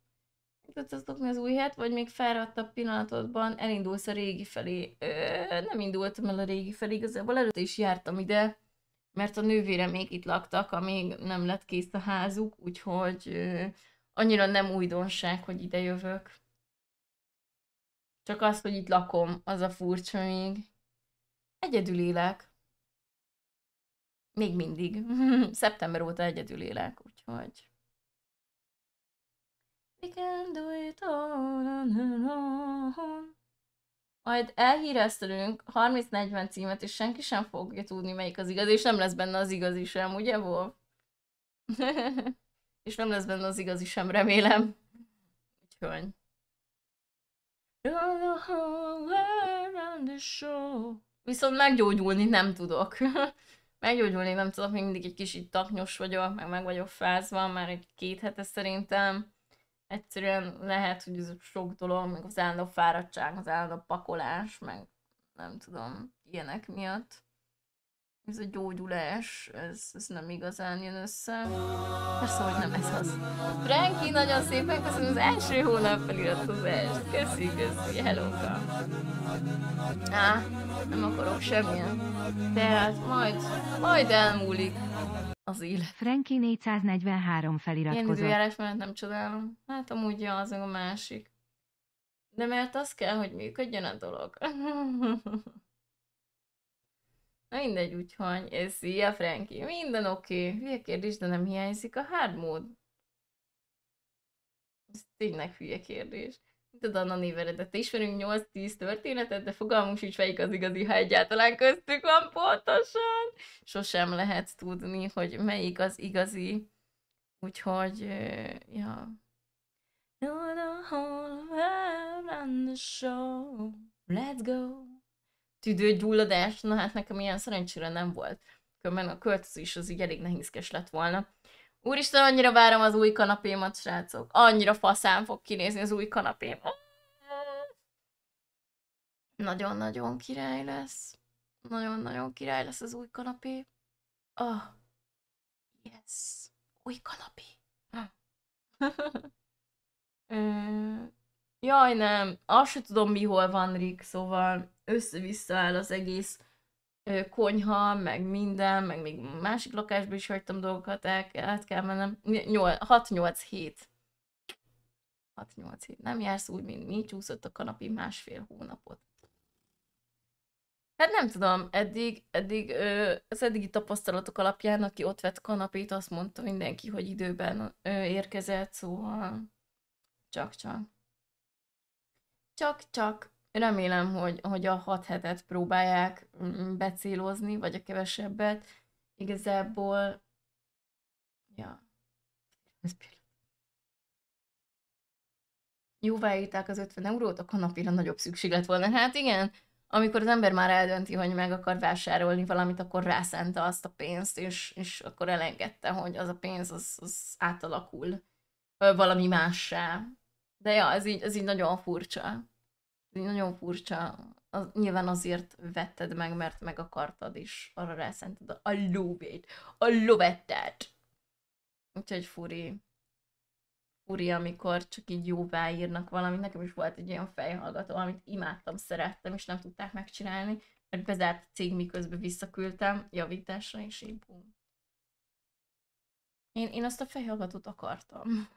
Megtudtasztokni az új helyet, vagy még fáradtabb pillanatodban elindulsz a régi felé. Ö, nem indultam el a régi felé, igazából előtte is jártam ide, mert a nővére még itt laktak, amíg nem lett kész a házuk, úgyhogy ö, annyira nem újdonság, hogy ide jövök. Csak az, hogy itt lakom, az a furcsa még. Egyedül élek. Még mindig. Szeptember óta egyedül élek, úgyhogy... We can do it all on our own. Majd elhíreztelünk 30-40 címet, és senki sem fogja tudni, melyik az igazi, és nem lesz benne az igazi sem, ugye, Wolf? És nem lesz benne az igazi sem, remélem. Úgyhogy. Viszont meggyógyulni nem tudok. meggyógyulni nem tudok, még mindig egy kicsit taknyos vagyok, meg meg vagyok fázva, már egy két hete szerintem. Egyszerűen lehet, hogy ez sok dolog, meg az állandó fáradtság, az állandó pakolás, meg nem tudom, ilyenek miatt ez a gyógyulás, ez, ez nem igazán jön össze. Persze, hogy nem ez az. Franki, nagyon szépen köszönöm az első hónap feliratkozást. Köszi, köszi, hellóka. Á, nem akarok semmilyen. Tehát majd, majd elmúlik az élet. Franki 443 feliratkozott. Én időjárás mellett nem csodálom. Hát amúgy ja, az a másik. De mert az kell, hogy működjön a dolog. Na mindegy, úgyhogy, és szia, Franky, Minden oké. Okay. Hülye kérdés, de nem hiányzik a hard mód. Ez tényleg hülye kérdés. Mit a Dana néveredet. Ismerünk 8-10 történetet, de fogalmunk sincs, melyik az igazi, ha egyáltalán köztük van pontosan. Sosem lehet tudni, hogy melyik az igazi. Úgyhogy, ja. You're the whole world on the show. Let's go tüdőgyulladás, na hát nekem ilyen szerencsére nem volt. Különben a költözés az így elég nehézkes lett volna. Úristen, annyira várom az új kanapémat, srácok. Annyira faszán fog kinézni az új kanapém. Nagyon-nagyon király lesz. Nagyon-nagyon király lesz az új kanapé. Oh. Yes. Új kanapé. Ah. Jaj, nem, azt sem tudom, mi hol van Rick, szóval össze-vissza áll az egész konyha, meg minden, meg még másik lakásba is hagytam dolgokat, el kell, át kell mennem. 6-8-7. 6-8 7 Nem jársz úgy, mint mi, csúszott a kanapi másfél hónapot. Hát nem tudom, eddig, eddig ö, az eddigi tapasztalatok alapján, aki ott vett kanapét, azt mondta mindenki, hogy időben ö, érkezett, szóval csak-csak csak-csak remélem, hogy, hogy a hat hetet próbálják mm, becélozni, vagy a kevesebbet. Igazából, ja, ez Jóvá írták az 50 eurót, a kanapéra nagyobb szükség lett volna. Hát igen, amikor az ember már eldönti, hogy meg akar vásárolni valamit, akkor rászánta azt a pénzt, és, és akkor elengedte, hogy az a pénz az, az átalakul valami mássá. De ja, ez így, ez így nagyon furcsa. Így nagyon furcsa. Az, nyilván azért vetted meg, mert meg akartad, is arra rászented a lóvét, a lovettet. Úgyhogy furi. Furi, amikor csak így jóvá írnak valamit. Nekem is volt egy olyan fejhallgató, amit imádtam, szerettem, és nem tudták megcsinálni, mert bezárt cég miközben visszaküldtem javításra, és így bum. Én, én azt a fejhallgatót akartam.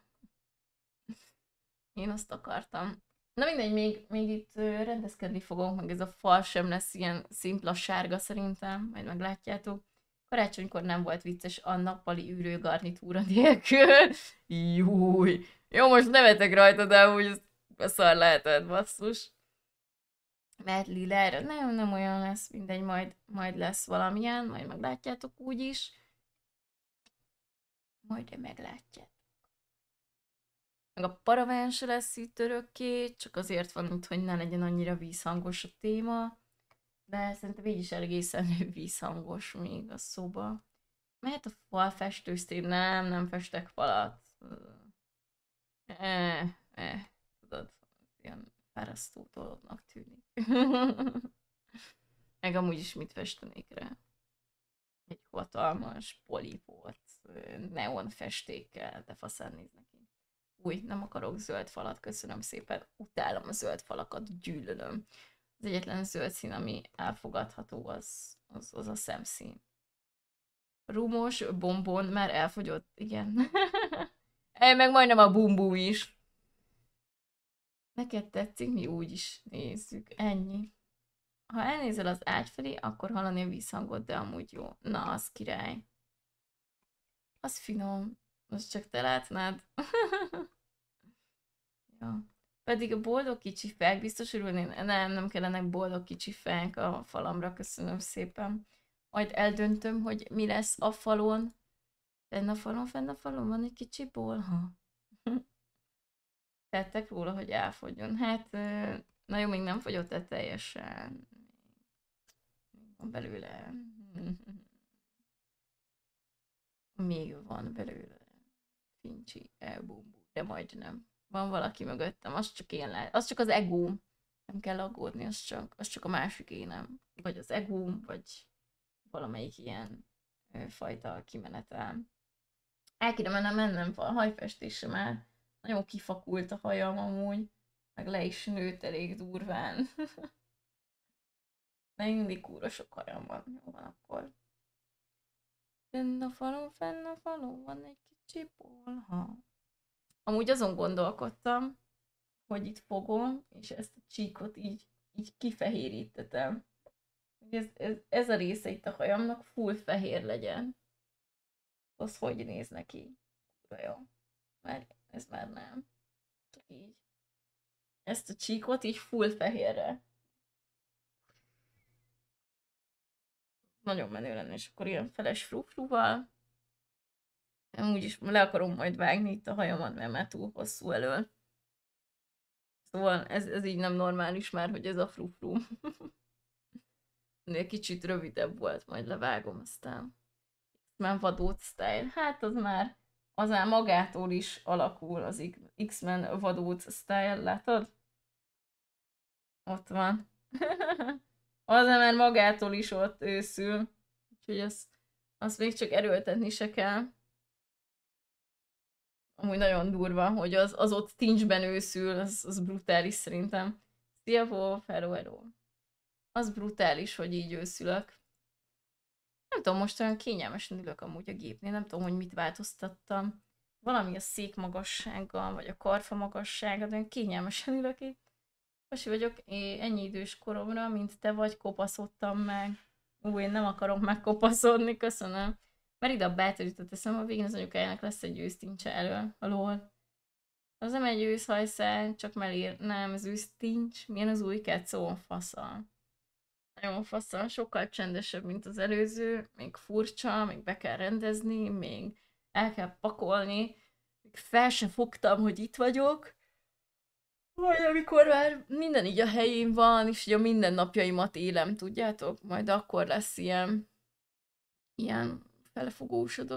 Én azt akartam. Na mindegy, még, még itt rendezkedni fogok, meg ez a fal sem lesz ilyen szimpla sárga szerintem, majd meglátjátok. Karácsonykor nem volt vicces a nappali űrő garnitúra nélkül. Júj! Jó, most nevetek rajta, de úgy szar lehetett, basszus. Mert Lilára nem, nem olyan lesz, mindegy, majd, majd lesz valamilyen, majd meglátjátok úgy is. Majd meglátjátok meg a paraván se lesz itt örökké, csak azért van ott, hogy ne legyen annyira vízhangos a téma, de szerintem így is egészen vízhangos még a szoba. Mert a fal festősztém? Nem, nem festek falat. Eh, eh, eh, tudod, ilyen fárasztó dolognak tűnik. meg amúgy is mit festenék rá? Egy hatalmas poliport neon festékkel, de faszán néznek ki új, nem akarok zöld falat, köszönöm szépen, utálom a zöld falakat, gyűlölöm. Az egyetlen zöld szín, ami elfogadható, az, az, az a szemszín. Rumos bombon már elfogyott, igen. Ej, meg majdnem a bumbú is. Neked tetszik, mi úgy is nézzük. Ennyi. Ha elnézel az ágy felé, akkor hallani a vízhangot, de amúgy jó. Na, az király. Az finom. Most csak te látnád. ja. Pedig a boldog kicsi fák, biztos örülni, Nem, nem kellenek boldog kicsi fák a falamra, köszönöm szépen. Majd eldöntöm, hogy mi lesz a falon. Fenn a falon, fenn a falon van egy kicsi bolha. Tettek róla, hogy elfogyjon. Hát, na jó, még nem fogyott el teljesen. Van belőle. Még van belőle. Fincsi, elbumbú, de majdnem. Van valaki mögöttem, az csak én lehet. Az csak az egóm. Nem kell aggódni, az csak, az csak a másik énem. Vagy az egóm, vagy valamelyik ilyen fajta kimenetel. El kéne mennem, mennem fel a hajfestésre, mert nagyon kifakult a hajam amúgy, meg le is nőtt elég durván. Még mindig kúra sok hajam van. Jó van akkor. Fenn a falon, fenn a falon van egy kis Csipolha. Amúgy azon gondolkodtam, hogy itt fogom, és ezt a csíkot így, így kifehérítetem. Ez, ez, ez a része itt a hajamnak full fehér legyen. Az hogy néz neki? Kurva jó. Már, ez már nem. Csak így. Ezt a csíkot így full fehérre. Nagyon menő lenne, és akkor ilyen feles frufruval Úgyis le akarom majd vágni itt a hajamat, mert már túl hosszú elől. Szóval ez, ez így nem normális már, hogy ez a frufru. Ennél kicsit rövidebb volt, majd levágom aztán. X-Men vadóc style. Hát az már, az már magától is alakul az X-Men vadóc style, látod? Ott van. az már magától is ott őszül. Úgyhogy azt, azt még csak erőltetni se kell amúgy nagyon durva, hogy az, az ott tincsben őszül, az, az brutális szerintem. Szia, hello, hello. Az brutális, hogy így őszülök. Nem tudom, most olyan kényelmesen ülök amúgy a gépnél, nem tudom, hogy mit változtattam. Valami a szék magassággal, vagy a karfa magassággal, de olyan kényelmesen ülök itt. Most vagyok én ennyi idős koromra, mint te vagy, kopaszodtam meg. Ú, én nem akarok megkopaszodni, köszönöm. Mert ide a bátorított eszem, a végén az anyukájának lesz egy ősztincse elől, alól. Az nem egy őszhajszál, csak melír. Nem, az ősztincs. Milyen az új kecó? Faszal. Nagyon faszal, sokkal csendesebb, mint az előző. Még furcsa, még be kell rendezni, még el kell pakolni. Még fel se fogtam, hogy itt vagyok. Majd amikor már minden így a helyén van, és ugye minden napjaimat élem, tudjátok? Majd akkor lesz ilyen, ilyen felfogós a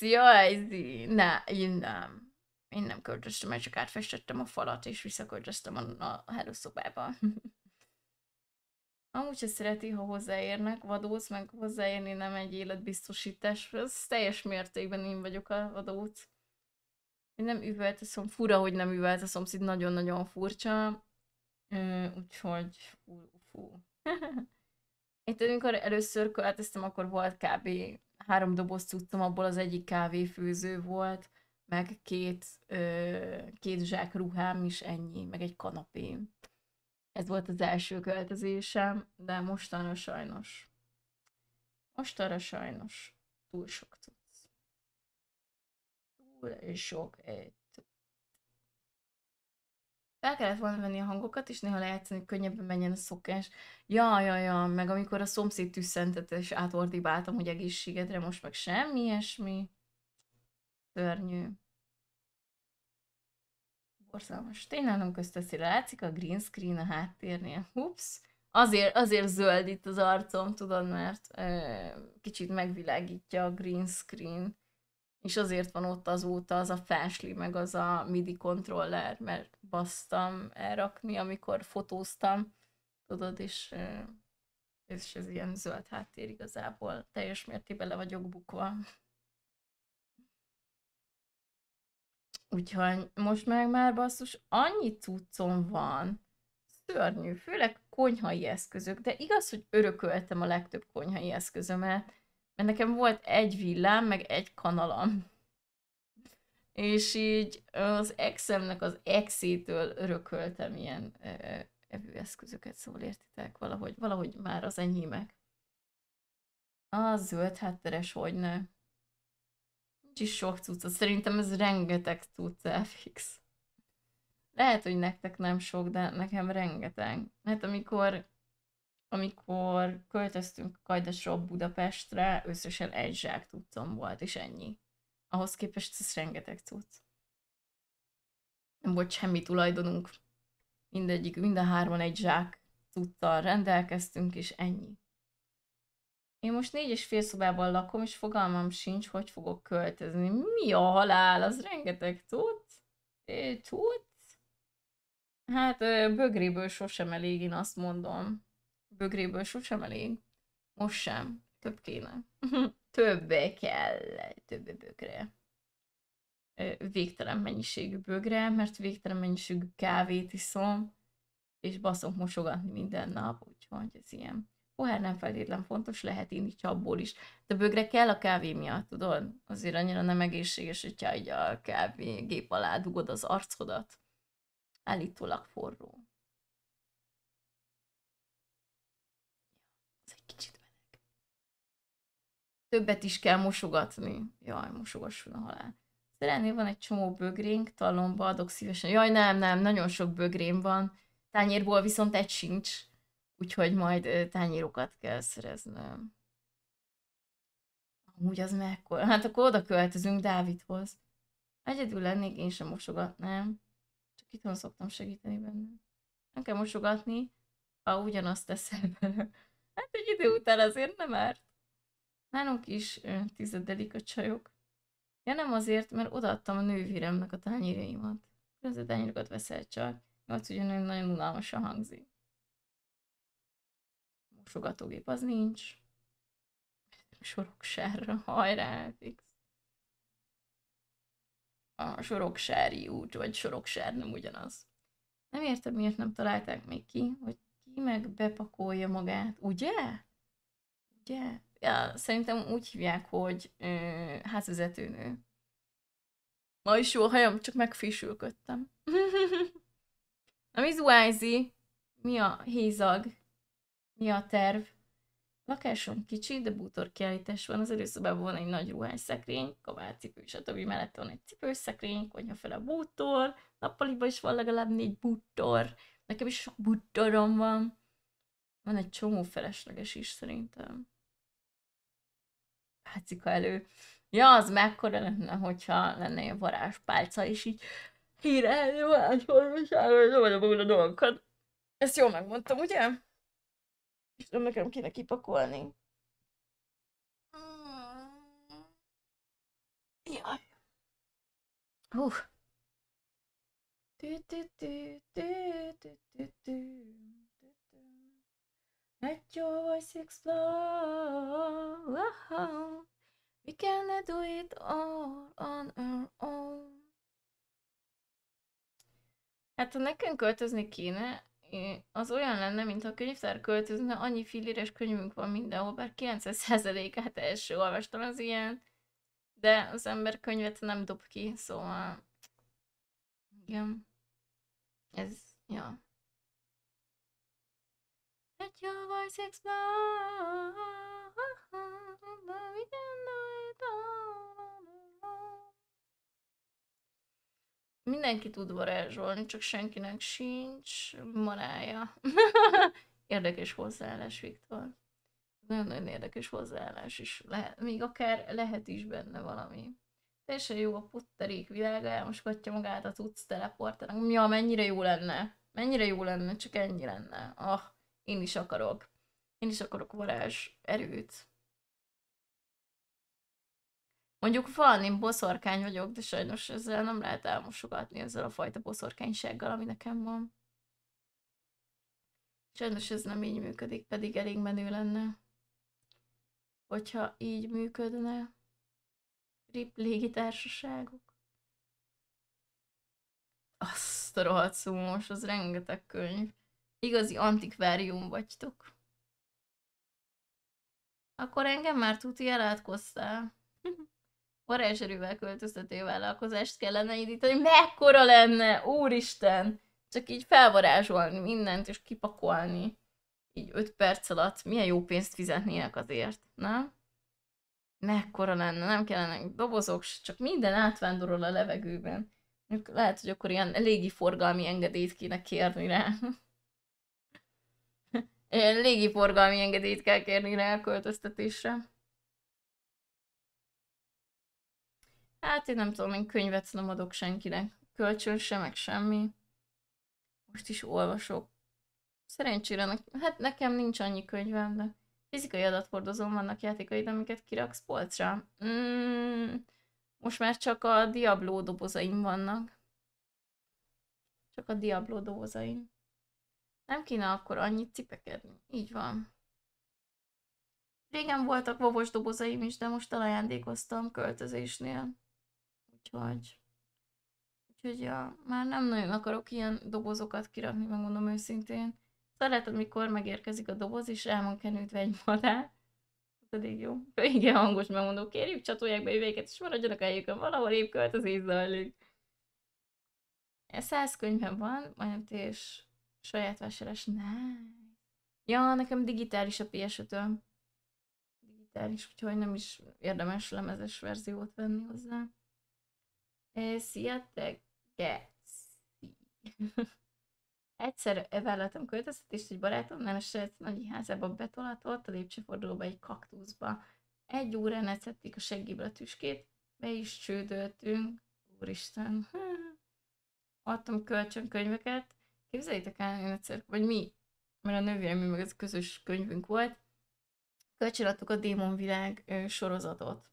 jó, ez, ne, én nem. Én nem költöztem, mert csak átfestettem a falat, és visszaköltöztem a, a hálószobába. Amúgy, ha szereti, ha hozzáérnek, vadóc, meg hozzáérni nem egy életbiztosítás, ez teljes mértékben én vagyok a vadóc. Én nem üvölt a szom, fura, hogy nem üvölt a szomszéd, nagyon-nagyon furcsa. Úgyhogy, fú, fú. Itt amikor először költöztem, akkor volt kb három doboz cuccom, abból az egyik kávéfőző volt, meg két, ö, két zsák ruhám is ennyi, meg egy kanapém. Ez volt az első költözésem, de mostanra sajnos. Mostanra sajnos túl sok cucc. Túl sok egy fel kellett volna venni a hangokat, és néha lejátszani, hogy könnyebben menjen a szokás. Ja, ja, ja, meg amikor a szomszéd tüsszentett, és átordibáltam, hogy egészségedre most meg semmi ilyesmi. Törnyű. Borzalmas. Tényleg nem közteszi, látszik a green screen a háttérnél. Ups. Azért, azért zöld itt az arcom, tudod, mert ö, kicsit megvilágítja a green screen és azért van ott azóta az a fásli, meg az a MIDI kontroller, mert basztam elrakni, amikor fotóztam, tudod, és, és ez ilyen zöld háttér igazából, teljes mértében le vagyok bukva. Úgyhogy most meg már basszus, annyi cuccom van, szörnyű, főleg konyhai eszközök, de igaz, hogy örököltem a legtöbb konyhai eszközömet, nekem volt egy villám, meg egy kanalam. És így az exemnek az exétől örököltem ilyen evőeszközöket, szóval értitek, valahogy, valahogy már az enyémek. A zöld hátteres, hogy ne. Nincs is sok cucca, szerintem ez rengeteg cucc fix. Lehet, hogy nektek nem sok, de nekem rengeteg. Hát amikor amikor költöztünk Kajdasról Budapestre, összesen egy zsák tudtam volt, és ennyi. Ahhoz képest ez rengeteg tud. Nem volt semmi tulajdonunk. Mindegyik, a hárman egy zsák tudtal rendelkeztünk, és ennyi. Én most négy és fél szobában lakom, és fogalmam sincs, hogy fogok költözni. Mi a halál? Az rengeteg tud. Tud? Hát bögréből sosem elég, én azt mondom bögréből sosem elég. Most sem. Több kéne. Többé kell. Több bögre. Végtelen mennyiségű bögre, mert végtelen mennyiségű kávét iszom, és baszok mosogatni minden nap, úgyhogy ez ilyen. Pohár nem feltétlen fontos, lehet inni csapból is. De bögre kell a kávé miatt, tudod? Azért annyira nem egészséges, hogyha a kávé gép alá dugod az arcodat. Állítólag forró. Többet is kell mosogatni. Jaj, mosogasson a halál. Szerennél van egy csomó bögrénk, talomba adok szívesen. Jaj, nem, nem, nagyon sok bögrém van. Tányérból viszont egy sincs. Úgyhogy majd tányérokat kell szereznem. Amúgy az mekkora? Hát akkor oda költözünk Dávidhoz. Egyedül lennék, én sem mosogatnám. Csak itthon szoktam segíteni benne. Nem kell mosogatni, ha ugyanazt teszel vele. Hát egy idő után azért nem árt. Nálunk is tizedelik a csajok. Ja nem azért, mert odaadtam a nővéremnek a tányérjaimat. a tányérokat veszel csak. Nyolc ugyanolyan nagyon unalmasan hangzik. Mosogatógép az nincs. Soroksárra, hajrá, fix. A soroksári út, vagy soroksár nem ugyanaz. Nem értem, miért nem találták még ki, hogy ki meg bepakolja magát. Ugye? Ugye? ja, szerintem úgy hívják, hogy ö, házvezetőnő. Ma is jó hajam, csak megfésülködtem. Na, mi zuhányzi? mi a hézag, mi a terv? Lakásom kicsi, de bútor kiállítás van. Az előszobában van egy nagy ruhásszekrény, a stb. mellett van egy cipőszekrény, konyha fel a bútor, nappaliban is van legalább négy bútor. Nekem is sok bútorom van. Van egy csomó felesleges is szerintem pálcika elő. Ja, az mekkora lenne, hogyha lenne ilyen varázspálca, és így híre, varázspálca, és vagyok a dolgokat. Ezt jól megmondtam, ugye? És nem nekem kéne kipakolni. Hmm. Jaj. Hú. Uh. Let your voice explore. We can do it all on our own. Hát ha nekünk költözni kéne, az olyan lenne, mintha a könyvtár költözne, annyi filléres könyvünk van mindenhol, bár 90%-át első olvastam az ilyen, de az ember könyvet nem dob ki, szóval igen, ez, ja. Let your voice explode. We can do it all Mindenki tud varázsolni, csak senkinek sincs manája. érdekes hozzáállás, Viktor. Nagyon-nagyon érdekes hozzáállás is. Lehet, még akár lehet is benne valami teljesen jó a putterék világa, elmoskatja magát a tudsz teleportálni. Ja, mennyire jó lenne. Mennyire jó lenne, csak ennyi lenne. Ah. Én is akarok. Én is akarok varázs erőt. Mondjuk van, én boszorkány vagyok, de sajnos ezzel nem lehet elmosogatni ezzel a fajta boszorkánysággal, ami nekem van. Sajnos ez nem így működik, pedig elég menő lenne, hogyha így működne. RIP légitársaságok. Azt a rohadt szumos, az rengeteg könyv. Igazi antikvárium vagytok. Akkor engem már tuti elátkoztál. Varázserővel költöztető vállalkozást kellene indítani. Mekkora lenne? Úristen! Csak így felvarázsolni mindent, és kipakolni. Így öt perc alatt milyen jó pénzt fizetnének azért, nem? Mekkora lenne? Nem kellene dobozok, csak minden átvándorol a levegőben. Lehet, hogy akkor ilyen légiforgalmi engedélyt kéne kérni rá. légiforgalmi engedélyt kell kérni rá a költöztetésre. Hát én nem tudom, én könyvet nem adok senkinek. Kölcsön sem, meg semmi. Most is olvasok. Szerencsére, ne- hát nekem nincs annyi könyvem, de fizikai adathordozón vannak játékaid, amiket kiraksz polcra. Mm, most már csak a Diablo dobozaim vannak. Csak a Diablo dobozaim. Nem kéne akkor annyit cipekedni. Így van. Régen voltak vovos dobozaim is, de most elajándékoztam költözésnél. Úgyhogy... Úgyhogy ja, már nem nagyon akarok ilyen dobozokat kirakni, megmondom őszintén. Szeretem, mikor megérkezik a doboz, és el van kenődve egy madár. Pedig jó. Igen, hangos megmondom, kérjük, csatolják be üveiket, és maradjanak a helyükön, valahol épp költözés zajlik. Ez száz könyvem van, majd és Saját vásárlás, nem, Ja, nekem digitális a ps Digitális, úgyhogy nem is érdemes lemezes verziót venni hozzá. E, szia, te Egyszer vállaltam költöztetést egy barátomnál, a srác nagy házába betolatott a lépcsőfordulóba egy kaktuszba. Egy órán ecették a seggéből a tüskét, be is csődöltünk. Úristen. Adtam kölcsönkönyveket, Képzeljétek el, én egyszer, vagy mi, mert a nővérem, mi meg ez közös könyvünk volt, kölcsönadtuk a Démonvilág sorozatot.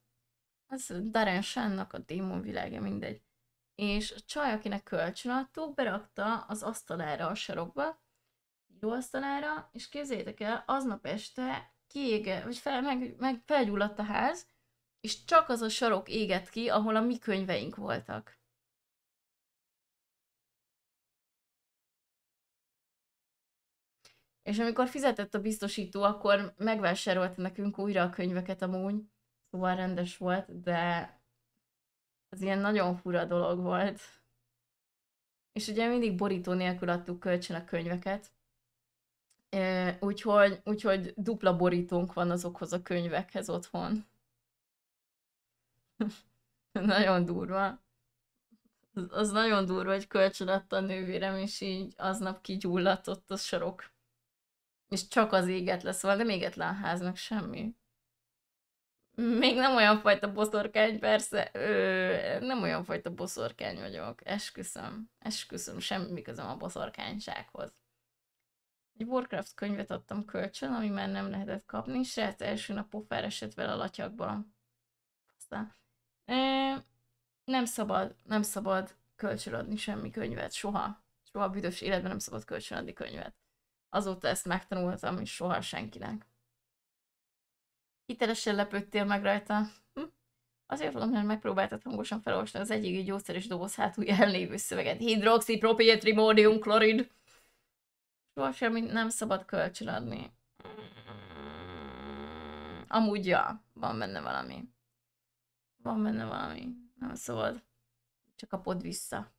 Az Darren Sánnak a Démonvilágja, mindegy. És a csaj, akinek kölcsönadtuk, berakta az asztalára a sarokba, asztalára, és képzeljétek el, aznap este kiége, vagy fel, meg, meg felgyulladt a ház, és csak az a sarok égett ki, ahol a mi könyveink voltak. És amikor fizetett a biztosító, akkor megvásárolt nekünk újra a könyveket amúgy, szóval rendes volt, de az ilyen nagyon fura dolog volt. És ugye mindig borító nélkül adtuk kölcsön a könyveket, úgyhogy, úgyhogy dupla borítónk van azokhoz a könyvekhez otthon. nagyon durva. Az, az nagyon durva, hogy kölcsön adta a nővérem, és így aznap kigyulladt ott a sarok és csak az éget lesz, szóval nem éget le a háznak semmi. Még nem olyan fajta boszorkány, persze, ö, nem olyan fajta boszorkány vagyok, esküszöm, esküszöm, semmi közöm a boszorkánysághoz. Egy Warcraft könyvet adtam kölcsön, ami már nem lehetett kapni, srác első nap pofár esett vele a latyakba. Aztán, ö, nem szabad, nem szabad kölcsönadni semmi könyvet, soha. Soha a büdös életben nem szabad kölcsönadni könyvet. Azóta ezt megtanultam, és soha senkinek. Hitelesen lepődtél meg rajta. Hm? Azért valami, mert megpróbáltad hangosan felolvasni az egyik gyógyszeres doboz hátulja elnévő szöveget. Hidroxipropiltrimódium klorid. Soha semmit nem szabad kölcsönadni. Amúgy, ja, van benne valami. Van benne valami. Nem szabad. Csak kapod vissza.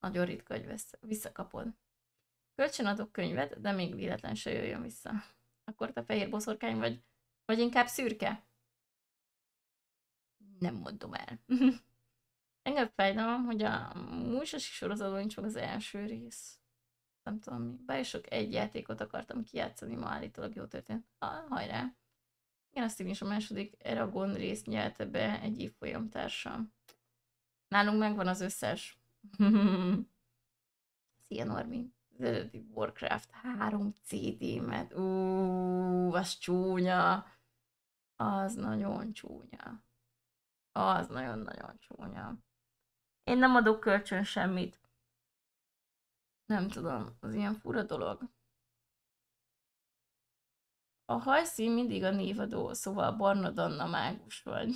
Nagyon ritka, hogy visszakapod. Kölcsön adok könyvet, de még véletlen se jöjjön vissza. Akkor te fehér boszorkány vagy, vagy inkább szürke? Nem mondom el. Engem fájdalom, hogy a múlsasi sorozatban csak az első rész. Nem tudom mi. Bár sok egy játékot akartam kijátszani, ma állítólag jó történt. Ha, hajrá! Igen, azt is a második Eragon részt nyelte be egy évfolyam társam. Nálunk megvan az összes. Szia, Normi! az eredeti Warcraft 3 CD-met. Ú, az csúnya. Az nagyon csúnya. Az nagyon-nagyon csúnya. Én nem adok kölcsön semmit. Nem tudom, az ilyen fura dolog. A hajszín mindig a névadó, szóval Barna Danna mágus vagy.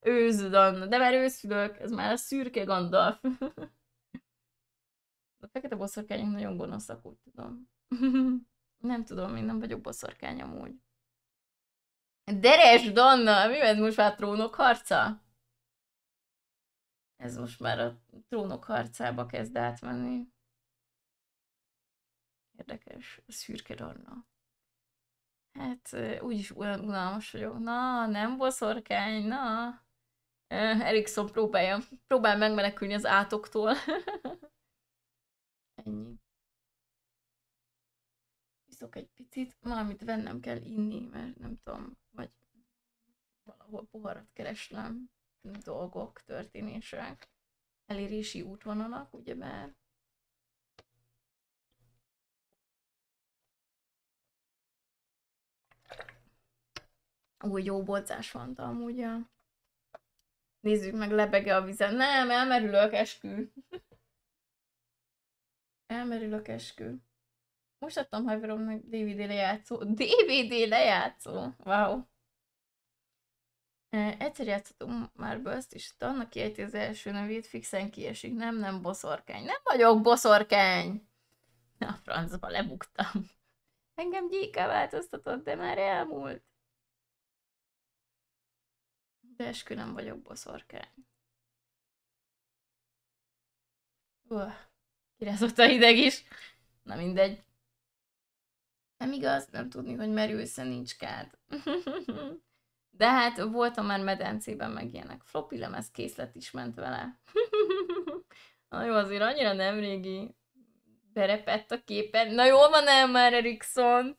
danna de már őszülök, ez már a szürke Gandalf. fekete boszorkányok nagyon gonoszak, úgy tudom. nem tudom, én nem vagyok boszorkány amúgy. Deres Donna, mi ez most már trónok harca? Ez most már a trónok harcába kezd átmenni. Érdekes, szürke Donna. Hát úgyis olyan unalmas vagyok. Na, nem boszorkány, na. Erikson próbálja, próbál megmenekülni az átoktól. Ennyi. Iszok egy picit, valamit vennem kell inni, mert nem tudom, vagy valahol poharat kereslem, dolgok, történések, elérési útvonalak, ugyebár. Úgy jó bolcás van amúgy Nézzük meg, lebege a vizen. Nem, elmerülök, eskü. Elmerül a keskő. Most adtam haveromnak DVD lejátszó. DVD lejátszó! Wow! Egyszer játszottunk már azt is, annak kiejti az első nevét, fixen kiesik. Nem, nem boszorkány. Nem vagyok boszorkány! A francba lebuktam. Engem gyíká változtatott, de már elmúlt. De eskü nem vagyok boszorkány. Öh. Kirázott a hideg is. Na mindegy. Nem igaz, nem tudni, hogy merülsz nincs kád. De hát voltam már medencében, meg ilyenek. Floppy lemez készlet is ment vele. Na jó, azért annyira nem régi. Berepett a képen. Na jó, van el már, Erikson!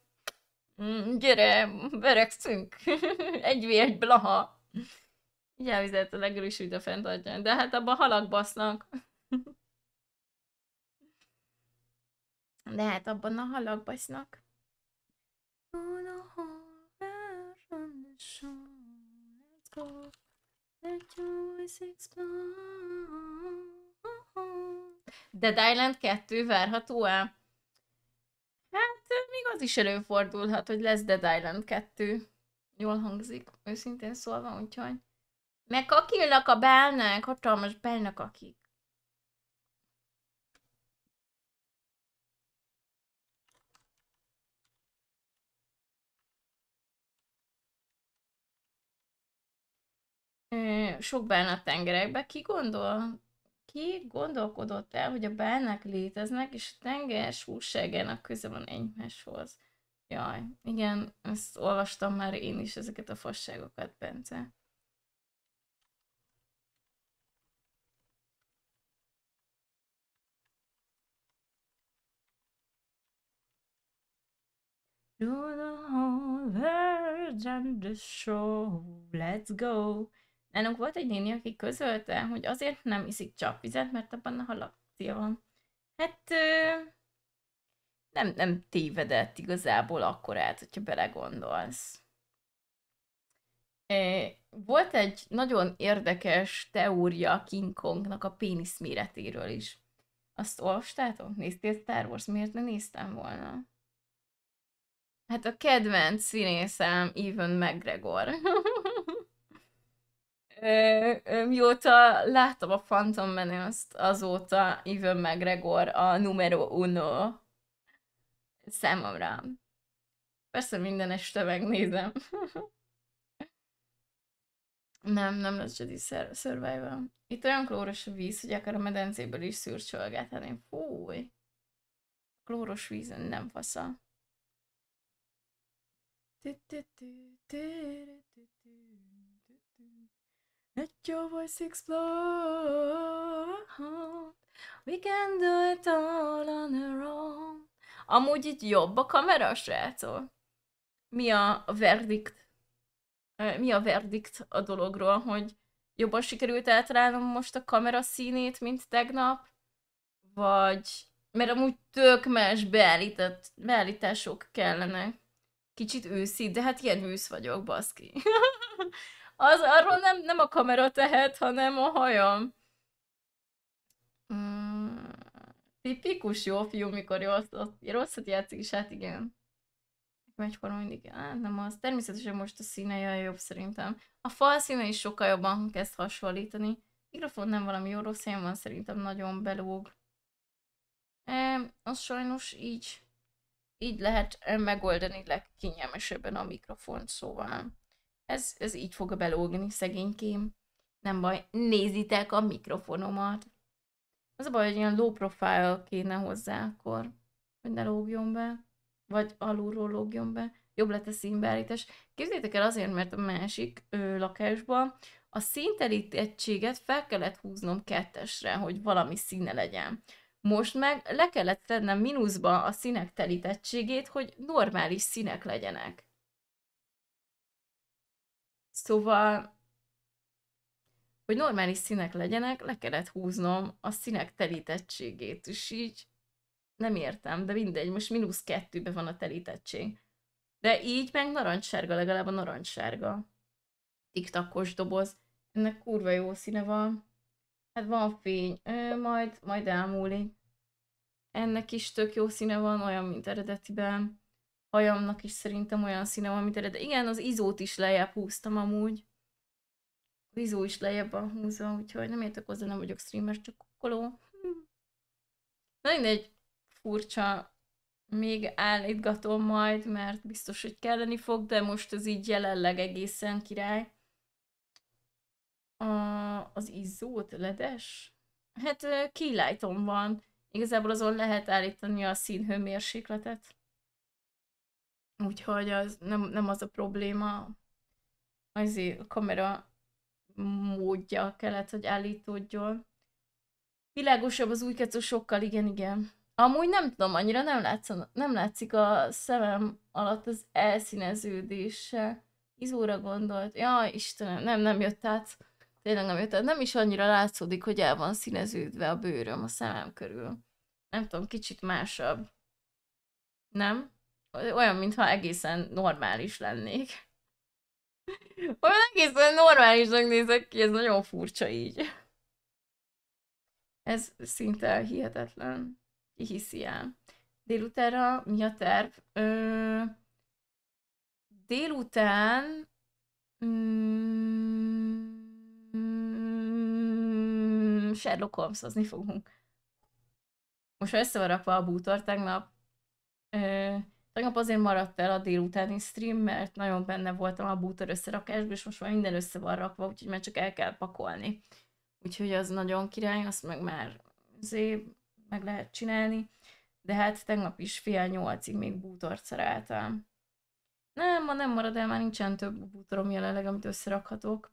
Mm, gyere, verekszünk! egy vér, egy blaha! Így elvizet a legerősült a fenntartján. De hát abban halak basznak. Lehet abban a halakbasznak. basznak. Dead Island 2 várható el? Hát még az is előfordulhat, hogy lesz Dead Island 2. Jól hangzik, őszintén szólva, úgyhogy. Meg kakilnak a belnek, hatalmas belnek akik. sok bálna tengerekbe. Ki gondol, ki gondolkodott el, hogy a bálnák léteznek, és a tenger súságának köze van egymáshoz? Jaj, igen, ezt olvastam már én is, ezeket a fasságokat, Bence. To the whole world and the show, let's go. Nálunk volt egy néni, aki közölte, hogy azért nem iszik csapvizet, mert abban a halakcia van. Hát nem, nem tévedett igazából akkor át, hogyha belegondolsz. Volt egy nagyon érdekes teória King Kongnak a pénisz méretéről is. Azt olvastátok? Néztél Star Wars? Miért ne néztem volna? Hát a kedvenc színészem Even McGregor. mióta láttam a Phantom Menace-t, azóta Even McGregor a numero uno számomra. Persze minden este megnézem. nem, nem lesz Jedi Survival. Itt olyan klóros a víz, hogy akár a medencéből is szürcsölgetni. Fúj! Klóros vízen nem fasza. Tü -tü -tü, tü -tü -tü -tü. Let your voice explode. We can do it all on our own. Amúgy itt jobb a kamera, srácok? Mi a verdikt? Mi a verdikt a dologról, hogy jobban sikerült eltalálnom most a kamera színét, mint tegnap? Vagy... Mert amúgy tök más beállított, beállítások kellene. Kicsit őszít, de hát ilyen ősz vagyok, baszki. Az, arról nem, nem a kamera tehet, hanem a hajam. Mm, tipikus jó fiú, mikor rosszat, rosszat játszik, és hát igen. Egyforma mindig, á, nem az. Természetesen most a színe jaj, jobb szerintem. A fal színe is sokkal jobban kezd hasonlítani. Mikrofon nem valami jó rossz helyen van, szerintem nagyon belóg. E, az sajnos így, így lehet megoldani legkényelmesebben a mikrofon, szóval. Ez, ez így fog belógni, szegénykém. Nem baj, nézitek a mikrofonomat. Az a baj, hogy ilyen low profile kéne hozzá akkor, hogy ne lógjon be, vagy alulról lógjon be. Jobb lett a színbeállítás. Képzeljétek el azért, mert a másik ő lakásban a színterítettséget fel kellett húznom kettesre, hogy valami színe legyen. Most meg le kellett tennem mínuszba a színek telítettségét, hogy normális színek legyenek. Szóval hogy normális színek legyenek, le kellett húznom a színek telítettségét, is így nem értem, de mindegy, most mínusz kettőben van a telítettség. De így meg narancssárga, legalább a narancssárga. Tiktakos doboz. Ennek kurva jó színe van. Hát van fény, Ö, majd, majd elmúlik. Ennek is tök jó színe van, olyan, mint eredetiben hajamnak is szerintem olyan színe van, mint eredet. Igen, az izót is lejjebb húztam amúgy. Az izó is lejjebb van húzva, úgyhogy nem értek hozzá, nem vagyok streamer, csak kukkoló. Na egy furcsa. Még állítgatom majd, mert biztos, hogy kelleni fog, de most ez így jelenleg egészen király. A, az izzót, ledes? Hát keylightom van. Igazából azon lehet állítani a színhőmérsékletet. Úgyhogy az nem, nem az a probléma, az a kamera módja kellett, hogy állítódjon. Világosabb az új kettő sokkal, igen, igen. Amúgy nem tudom, annyira nem, látsz, nem látszik a szemem alatt az elszíneződése. Izóra gondolt. Ja, Istenem, nem, nem jött át. Tényleg nem jött át. Nem is annyira látszódik, hogy el van színeződve a bőröm a szemem körül. Nem tudom, kicsit másabb. Nem? olyan, mintha egészen normális lennék. Olyan egészen normálisnak nézek ki, ez nagyon furcsa így. Ez szinte hihetetlen. Ki hiszi el? Délutára mi a terv? Ö... Délután... Mm... Sherlock Holmesozni fogunk. Most össze van rakva a bútor tegnap. Ö Tegnap azért maradt el a délutáni stream, mert nagyon benne voltam a bútor összerakásban, és most már minden össze van rakva, úgyhogy már csak el kell pakolni. Úgyhogy az nagyon király, azt meg már zé meg lehet csinálni. De hát tegnap is fél nyolcig még bútort szereltem. Nem, ma nem marad el, már nincsen több bútorom jelenleg, amit összerakhatok.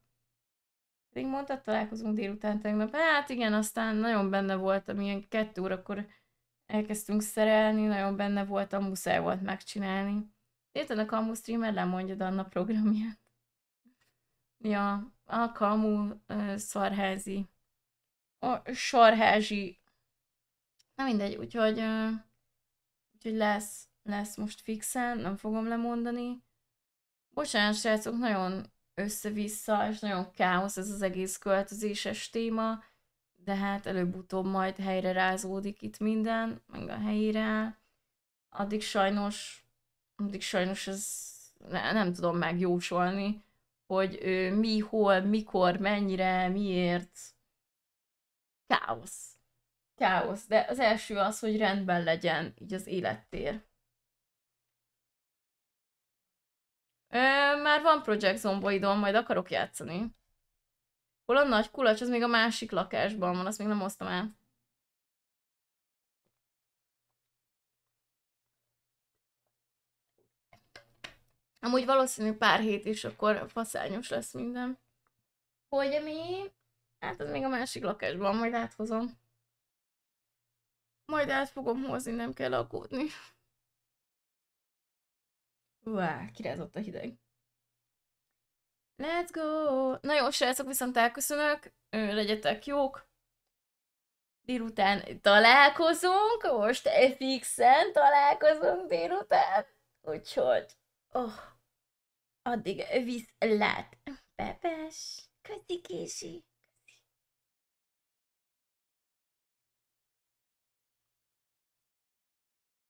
Pedig mondtad, találkozunk délután tegnap. Hát igen, aztán nagyon benne voltam, ilyen kettő órakor elkezdtünk szerelni, nagyon benne voltam, muszáj volt megcsinálni. Érted, a Kamu streamer lemondja Danna programját. Ja, a Kamu uh, szarházi. A sarházi. Na mindegy, úgyhogy, uh, úgyhogy lesz, lesz most fixen, nem fogom lemondani. Bocsánat, srácok, nagyon össze-vissza, és nagyon káosz ez az egész költözéses téma de hát előbb-utóbb majd helyre rázódik itt minden, meg a helyére. Addig sajnos, addig sajnos ez ne, nem tudom megjósolni, hogy ő, mi, hol, mikor, mennyire, miért. Káosz. Káosz. De az első az, hogy rendben legyen így az élettér. Ö, már van Project Zomboidon, majd akarok játszani. Hol a nagy kulacs, az még a másik lakásban van, azt még nem hoztam el. Amúgy valószínű pár hét is, akkor faszányos lesz minden. Hogy mi? Hát az még a másik lakásban, majd áthozom. Majd át fogom hozni, nem kell aggódni. Vá, kirázott a hideg. Let's go! Na jó, srácok, viszont elköszönök. Legyetek jók. Délután találkozunk. Most FX-en találkozunk délután. Úgyhogy, oh, addig lát. Pepes, köszi kési.